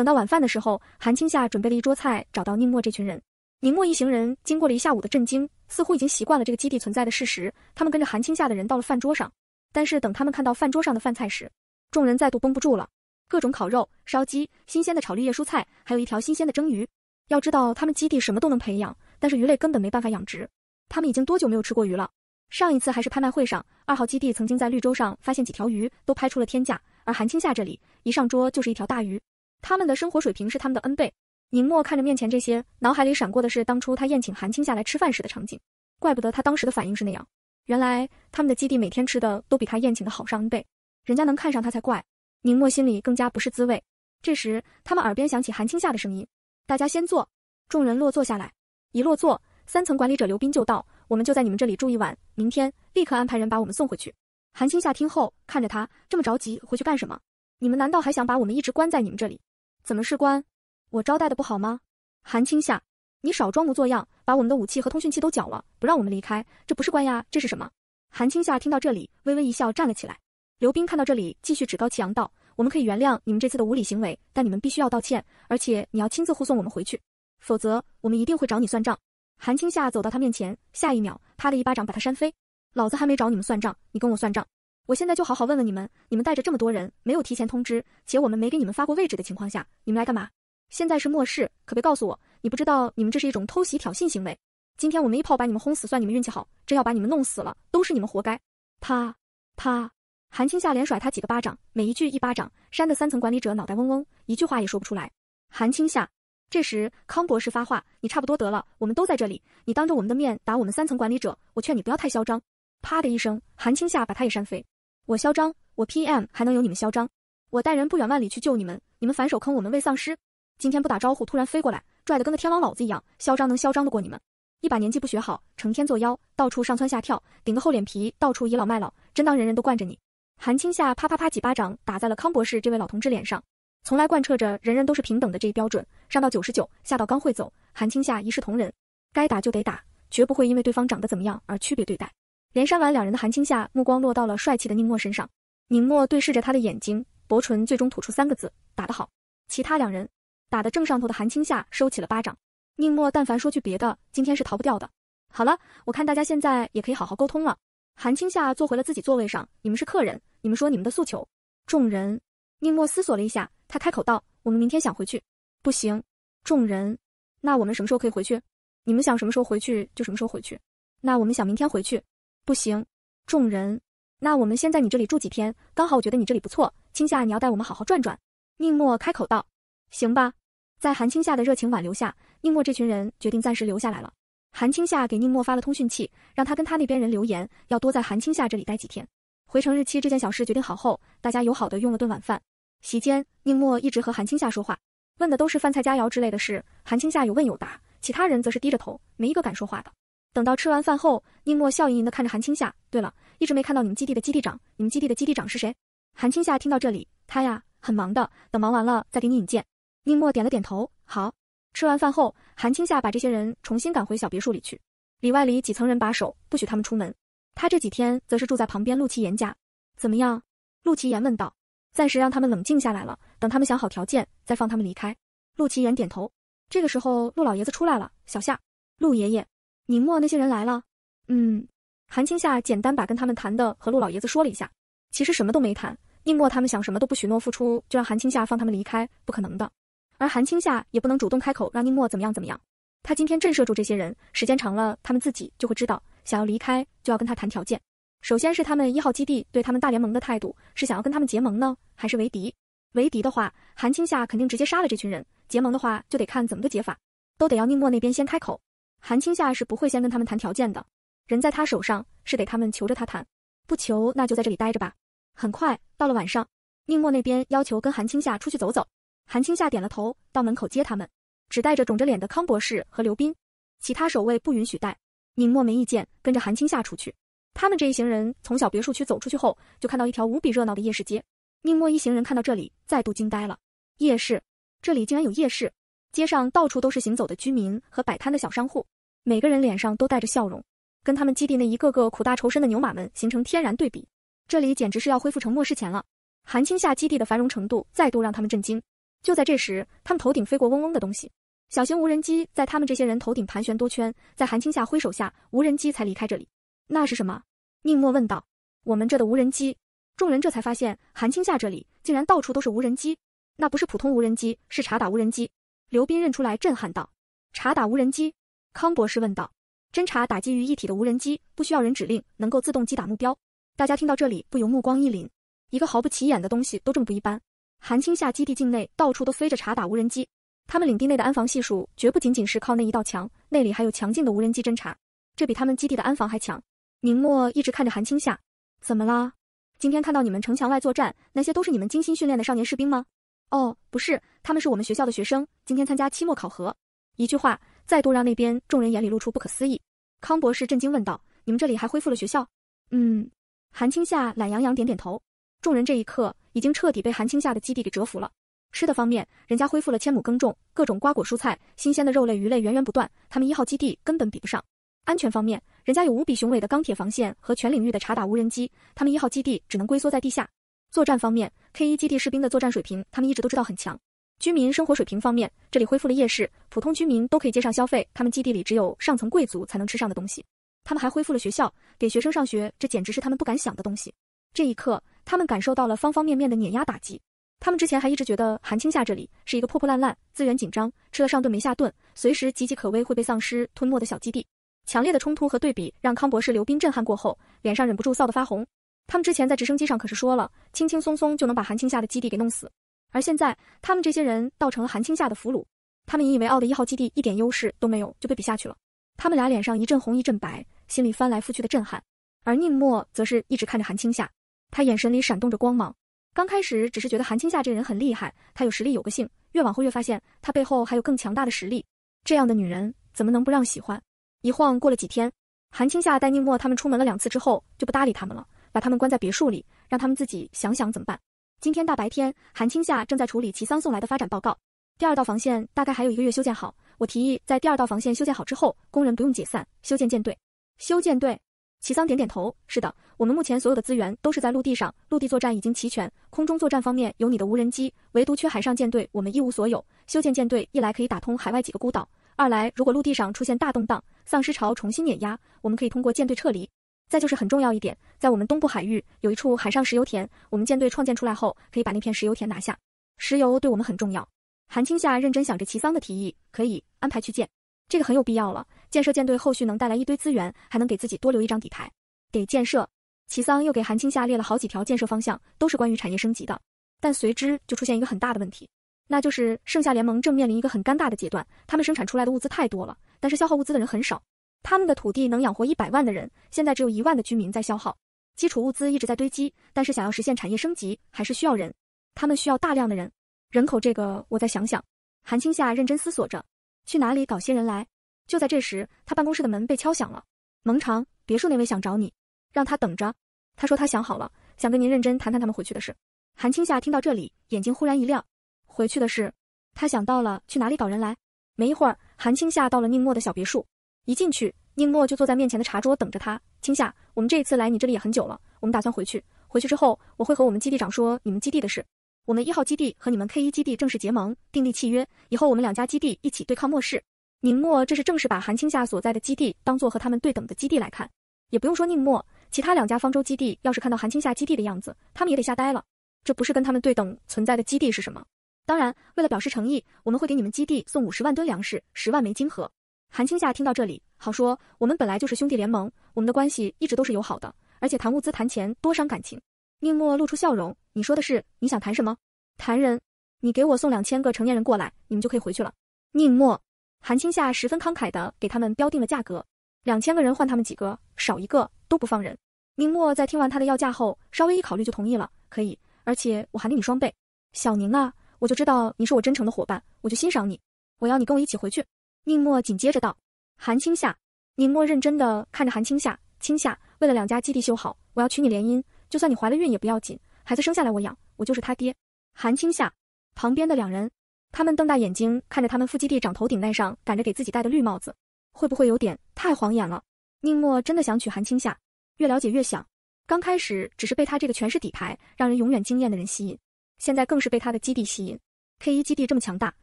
等到晚饭的时候，韩青夏准备了一桌菜，找到宁沫这群人。宁沫一行人经过了一下午的震惊，似乎已经习惯了这个基地存在的事实。他们跟着韩青夏的人到了饭桌上，但是等他们看到饭桌上的饭菜时，众人再度绷不住了。各种烤肉、烧鸡、新鲜的炒绿叶蔬菜，还有一条新鲜的蒸鱼。要知道他们基地什么都能培养，但是鱼类根本没办法养殖。他们已经多久没有吃过鱼了？上一次还是拍卖会上，二号基地曾经在绿洲上发现几条鱼，都拍出了天价。而韩青夏这里一上桌就是一条大鱼。他们的生活水平是他们的 n 倍。宁沫看着面前这些，脑海里闪过的是当初他宴请韩青夏来吃饭时的场景，怪不得他当时的反应是那样。原来他们的基地每天吃的都比他宴请的好上 n 倍，人家能看上他才怪。宁沫心里更加不是滋味。这时，他们耳边响起韩青夏的声音：“大家先坐。”众人落座下来，一落座，三层管理者刘斌就道：“我们就在你们这里住一晚，明天立刻安排人把我们送回去。”韩青夏听后，看着他，这么着急回去干什么？你们难道还想把我们一直关在你们这里？怎么是关？我招待的不好吗？韩青夏，你少装模作样，把我们的武器和通讯器都缴了，不让我们离开，这不是关呀，这是什么？韩青夏听到这里，微微一笑，站了起来。刘斌看到这里，继续趾高气扬道：“我们可以原谅你们这次的无理行为，但你们必须要道歉，而且你要亲自护送我们回去，否则我们一定会找你算账。”韩青夏走到他面前，下一秒，啪的一巴掌把他扇飞。老子还没找你们算账，你跟我算账！我现在就好好问问你们，你们带着这么多人，没有提前通知，且我们没给你们发过位置的情况下，你们来干嘛？现在是末世，可别告诉我你不知道，你们这是一种偷袭挑衅行为。今天我们一炮把你们轰死，算你们运气好，真要把你们弄死了，都是你们活该。啪啪，韩青夏连甩他几个巴掌，每一句一巴掌，扇的三层管理者脑袋嗡嗡，一句话也说不出来。韩青夏，这时康博士发话，你差不多得了，我们都在这里，你当着我们的面打我们三层管理者，我劝你不要太嚣张。啪的一声，韩青夏把他也扇飞。我嚣张，我 PM 还能有你们嚣张？我带人不远万里去救你们，你们反手坑我们喂丧尸。今天不打招呼突然飞过来，拽得跟个天王老子一样嚣张，能嚣张得过你们？一把年纪不学好，成天作妖，到处上蹿下跳，顶个厚脸皮，到处倚老卖老，真当人人都惯着你？韩青夏啪啪啪几巴掌打在了康博士这位老同志脸上，从来贯彻着人人都是平等的这一标准，上到九十九，下到刚会走，韩青夏一视同仁，该打就得打，绝不会因为对方长得怎么样而区别对待。连扇完两人的韩青夏目光落到了帅气的宁墨身上，宁墨对视着他的眼睛，薄唇最终吐出三个字：“打得好。”其他两人打的正上头的韩青夏收起了巴掌。宁墨但凡说句别的，今天是逃不掉的。好了，我看大家现在也可以好好沟通了。韩青夏坐回了自己座位上：“你们是客人，你们说你们的诉求。”众人，宁墨思索了一下，他开口道：“我们明天想回去，不行。”众人：“那我们什么时候可以回去？你们想什么时候回去就什么时候回去。那我们想明天回去。”不行，众人，那我们先在你这里住几天，刚好我觉得你这里不错。青夏，你要带我们好好转转。宁墨开口道：“行吧。”在韩青夏的热情挽留下，宁墨这群人决定暂时留下来了。韩青夏给宁墨发了通讯器，让他跟他那边人留言，要多在韩青夏这里待几天。回程日期这件小事决定好后，大家友好的用了顿晚饭。席间，宁墨一直和韩青夏说话，问的都是饭菜佳肴之类的事。韩青夏有问有答，其他人则是低着头，没一个敢说话的。等到吃完饭后，宁沫笑盈盈地看着韩青夏。对了，一直没看到你们基地的基地长，你们基地的基地长是谁？韩青夏听到这里，他呀，很忙的，等忙完了再给你引荐。宁沫点了点头，好。吃完饭后，韩青夏把这些人重新赶回小别墅里去，里外里几层人把守，不许他们出门。他这几天则是住在旁边陆奇言家。怎么样？陆奇言问道。暂时让他们冷静下来了，等他们想好条件，再放他们离开。陆奇言点头。这个时候，陆老爷子出来了。小夏，陆爷爷。宁墨那些人来了，嗯，韩青夏简单把跟他们谈的和陆老爷子说了一下，其实什么都没谈。宁墨他们想什么都不许诺付出就让韩青夏放他们离开，不可能的。而韩青夏也不能主动开口让宁墨怎么样怎么样。他今天震慑住这些人，时间长了，他们自己就会知道，想要离开就要跟他谈条件。首先是他们一号基地对他们大联盟的态度，是想要跟他们结盟呢，还是为敌？为敌的话，韩青夏肯定直接杀了这群人；结盟的话，就得看怎么个解法，都得要宁墨那边先开口。韩青夏是不会先跟他们谈条件的，人在他手上，是得他们求着他谈，不求那就在这里待着吧。很快到了晚上，宁墨那边要求跟韩青夏出去走走，韩青夏点了头，到门口接他们，只带着肿着脸的康博士和刘斌，其他守卫不允许带。宁墨没意见，跟着韩青夏出去。他们这一行人从小别墅区走出去后，就看到一条无比热闹的夜市街。宁墨一行人看到这里，再度惊呆了，夜市，这里竟然有夜市。街上到处都是行走的居民和摆摊的小商户，每个人脸上都带着笑容，跟他们基地那一个个苦大仇深的牛马们形成天然对比。这里简直是要恢复成末世前了。韩青夏基地的繁荣程度再度让他们震惊。就在这时，他们头顶飞过嗡嗡的东西，小型无人机在他们这些人头顶盘旋多圈，在韩青夏挥手下，无人机才离开这里。那是什么？宁沫问道。我们这的无人机。众人这才发现，韩青夏这里竟然到处都是无人机，那不是普通无人机，是查打无人机。刘斌认出来，震撼道：“查打无人机。”康博士问道：“侦察打击于一体的无人机，不需要人指令，能够自动击打目标。”大家听到这里，不由目光一凛。一个毫不起眼的东西都这么不一般。韩青夏基地境内到处都飞着查打无人机，他们领地内的安防系数绝不仅仅是靠那一道墙，那里还有强劲的无人机侦察，这比他们基地的安防还强。宁墨一直看着韩青夏，怎么啦？今天看到你们城墙外作战，那些都是你们精心训练的少年士兵吗？哦，不是，他们是我们学校的学生，今天参加期末考核。一句话，再度让那边众人眼里露出不可思议。康博士震惊问道：“你们这里还恢复了学校？”嗯，韩青夏懒洋洋点点头。众人这一刻已经彻底被韩青夏的基地给折服了。吃的方面，人家恢复了千亩耕种，各种瓜果蔬菜，新鲜的肉类鱼类源源不断，他们一号基地根本比不上。安全方面，人家有无比雄伟的钢铁防线和全领域的查打无人机，他们一号基地只能龟缩在地下。作战方面。K 一基地士兵的作战水平，他们一直都知道很强。居民生活水平方面，这里恢复了夜市，普通居民都可以街上消费。他们基地里只有上层贵族才能吃上的东西。他们还恢复了学校，给学生上学，这简直是他们不敢想的东西。这一刻，他们感受到了方方面面的碾压打击。他们之前还一直觉得韩青夏这里是一个破破烂烂、资源紧张、吃了上顿没下顿、随时岌岌可危会被丧尸吞没的小基地。强烈的冲突和对比让康博士刘斌震撼过后，脸上忍不住臊得发红。他们之前在直升机上可是说了，轻轻松松就能把韩青夏的基地给弄死，而现在他们这些人倒成了韩青夏的俘虏。他们引以为傲的一号基地一点优势都没有就被比下去了。他们俩脸上一阵红一阵白，心里翻来覆去的震撼。而宁沫则是一直看着韩青夏，他眼神里闪动着光芒。刚开始只是觉得韩青夏这人很厉害，她有实力有个性，越往后越发现她背后还有更强大的实力。这样的女人怎么能不让喜欢？一晃过了几天，韩青夏带宁沫他们出门了两次之后就不搭理他们了。把他们关在别墅里，让他们自己想想怎么办。今天大白天，韩青夏正在处理齐桑送来的发展报告。第二道防线大概还有一个月修建好。我提议，在第二道防线修建好之后，工人不用解散，修建舰队。修建队，齐桑点点头，是的，我们目前所有的资源都是在陆地上，陆地作战已经齐全，空中作战方面有你的无人机，唯独缺海上舰队，我们一无所有。修建舰队，一来可以打通海外几个孤岛，二来如果陆地上出现大动荡，丧尸潮重新碾压，我们可以通过舰队撤离。再就是很重要一点，在我们东部海域有一处海上石油田，我们舰队创建出来后，可以把那片石油田拿下。石油对我们很重要。韩青夏认真想着齐桑的提议，可以安排去建，这个很有必要了。建设舰队后续能带来一堆资源，还能给自己多留一张底牌，得建设。齐桑又给韩青夏列了好几条建设方向，都是关于产业升级的。但随之就出现一个很大的问题，那就是盛夏联盟正面临一个很尴尬的阶段，他们生产出来的物资太多了，但是消耗物资的人很少。他们的土地能养活一百万的人，现在只有一万的居民在消耗，基础物资一直在堆积，但是想要实现产业升级还是需要人，他们需要大量的人。人口这个我再想想。韩青夏认真思索着，去哪里搞些人来？就在这时，他办公室的门被敲响了。蒙长别墅那位想找你，让他等着。他说他想好了，想跟您认真谈谈他们回去的事。韩青夏听到这里，眼睛忽然一亮。回去的事，他想到了去哪里搞人来。没一会儿，韩青夏到了宁沫的小别墅。一进去，宁墨就坐在面前的茶桌等着他。青夏，我们这一次来你这里也很久了，我们打算回去。回去之后，我会和我们基地长说你们基地的事。我们一号基地和你们 K 一基地正式结盟，订立契约，以后我们两家基地一起对抗末世。宁墨这是正式把韩青夏所在的基地当做和他们对等的基地来看。也不用说宁墨，其他两家方舟基地要是看到韩青夏基地的样子，他们也得吓呆了。这不是跟他们对等存在的基地是什么？当然，为了表示诚意，我们会给你们基地送五十万吨粮食，十万枚金盒。韩青夏听到这里，好说，我们本来就是兄弟联盟，我们的关系一直都是友好的，而且谈物资谈钱多伤感情。宁墨露出笑容，你说的是？你想谈什么？谈人？你给我送两千个成年人过来，你们就可以回去了。宁墨，韩青夏十分慷慨的给他们标定了价格，两千个人换他们几个，少一个都不放人。宁墨在听完他的要价后，稍微一考虑就同意了，可以，而且我还给你双倍。小宁啊，我就知道你是我真诚的伙伴，我就欣赏你，我要你跟我一起回去。宁墨紧接着道：“韩青夏，宁墨认真的看着韩青夏。青夏，为了两家基地修好，我要娶你联姻，就算你怀了孕也不要紧，孩子生下来我养，我就是他爹。”韩青夏旁边的两人，他们瞪大眼睛看着他们副基地长头顶戴上，赶着给自己戴的绿帽子，会不会有点太晃眼了？宁沫真的想娶韩青夏，越了解越想。刚开始只是被他这个全是底牌、让人永远惊艳的人吸引，现在更是被他的基地吸引。K 一基地这么强大，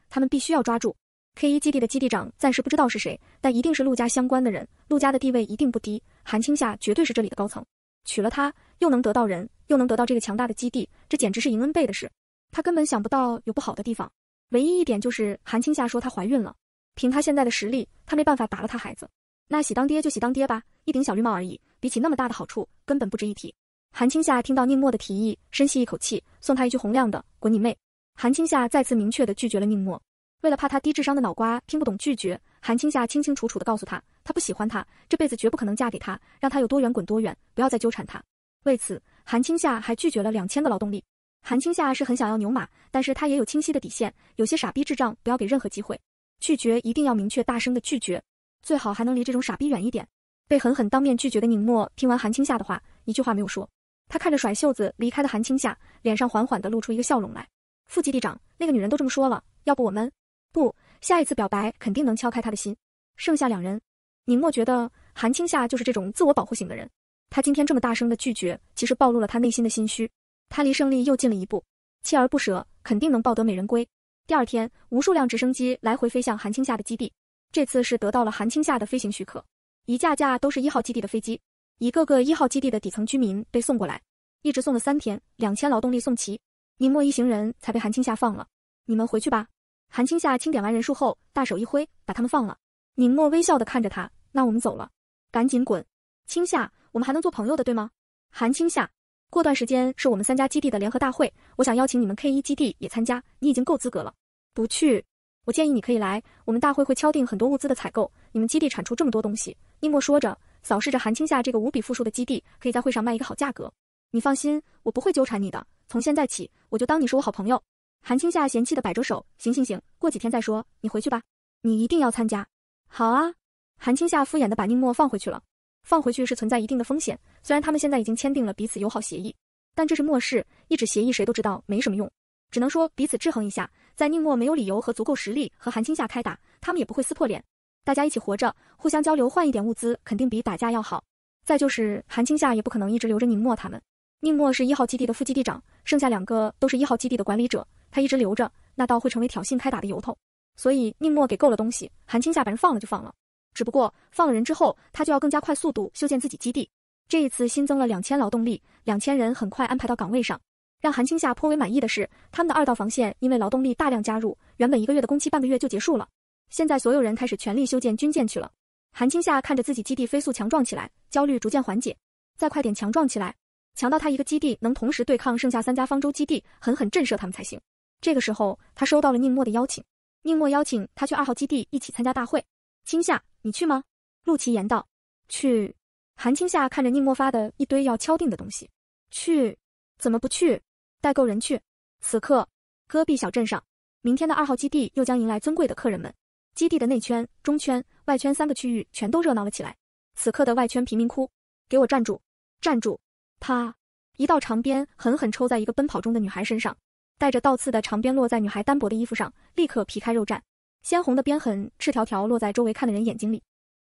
他们必须要抓住。K 一基地的基地长暂时不知道是谁，但一定是陆家相关的人。陆家的地位一定不低，韩青夏绝对是这里的高层。娶了她，又能得到人，又能得到这个强大的基地，这简直是迎恩贝的事。他根本想不到有不好的地方，唯一一点就是韩青夏说她怀孕了。凭她现在的实力，她没办法打了她孩子。那喜当爹就喜当爹吧，一顶小绿帽而已，比起那么大的好处，根本不值一提。韩青夏听到宁沫的提议，深吸一口气，送他一句洪亮的滚你妹！韩青夏再次明确的拒绝了宁沫。为了怕他低智商的脑瓜听不懂拒绝，韩青夏清清楚楚的告诉他，他不喜欢他，这辈子绝不可能嫁给他，让他有多远滚多远，不要再纠缠他。为此，韩青夏还拒绝了两千个劳动力。韩青夏是很想要牛马，但是他也有清晰的底线，有些傻逼智障不要给任何机会，拒绝一定要明确大声的拒绝，最好还能离这种傻逼远一点。被狠狠当面拒绝的宁沫听完韩青夏的话，一句话没有说，他看着甩袖子离开的韩青夏，脸上缓缓的露出一个笑容来。副基地长，那个女人都这么说了，要不我们。不下一次表白肯定能敲开他的心。剩下两人，宁墨觉得韩青夏就是这种自我保护型的人。他今天这么大声的拒绝，其实暴露了他内心的心虚。他离胜利又近了一步，锲而不舍，肯定能抱得美人归。第二天，无数辆直升机来回飞向韩青夏的基地。这次是得到了韩青夏的飞行许可，一架架都是一号基地的飞机，一个个一号基地的底层居民被送过来，一直送了三天，两千劳动力送齐，宁墨一行人才被韩青夏放了。你们回去吧。韩青夏清点完人数后，大手一挥，把他们放了。宁沫微笑的看着他，那我们走了，赶紧滚。青夏，我们还能做朋友的，对吗？韩青夏，过段时间是我们三家基地的联合大会，我想邀请你们 K 一基地也参加，你已经够资格了。不去，我建议你可以来，我们大会会敲定很多物资的采购，你们基地产出这么多东西。宁沫说着，扫视着韩青夏这个无比富庶的基地，可以在会上卖一个好价格。你放心，我不会纠缠你的，从现在起，我就当你是我好朋友。韩青夏嫌弃的摆着手：“行行行，过几天再说。你回去吧，你一定要参加。”“好啊。”韩青夏敷衍的把宁墨放回去了。放回去是存在一定的风险，虽然他们现在已经签订了彼此友好协议，但这是末世，一纸协议谁都知道没什么用，只能说彼此制衡一下。在宁墨没有理由和足够实力和韩青夏开打，他们也不会撕破脸。大家一起活着，互相交流，换一点物资，肯定比打架要好。再就是韩青夏也不可能一直留着宁墨他们。宁墨是一号基地的副基地长，剩下两个都是一号基地的管理者。他一直留着那倒会成为挑衅开打的由头，所以宁墨给够了东西，韩青夏把人放了就放了。只不过放了人之后，他就要更加快速度修建自己基地。这一次新增了两千劳动力，两千人很快安排到岗位上。让韩青夏颇为满意的是，他们的二道防线因为劳动力大量加入，原本一个月的工期半个月就结束了。现在所有人开始全力修建军舰去了。韩青夏看着自己基地飞速强壮起来，焦虑逐渐缓解。再快点强壮起来，强到他一个基地能同时对抗剩下三家方舟基地，狠狠震慑他们才行。这个时候，他收到了宁沫的邀请。宁沫邀请他去二号基地一起参加大会。青夏，你去吗？陆琪言道。去。韩青夏看着宁沫发的一堆要敲定的东西，去，怎么不去？代购人去。此刻，戈壁小镇上，明天的二号基地又将迎来尊贵的客人们。基地的内圈、中圈、外圈三个区域全都热闹了起来。此刻的外圈贫民窟，给我站住！站住！啪，一道长鞭狠狠抽在一个奔跑中的女孩身上。带着倒刺的长鞭落在女孩单薄的衣服上，立刻皮开肉绽，鲜红的鞭痕赤条条落在周围看的人眼睛里。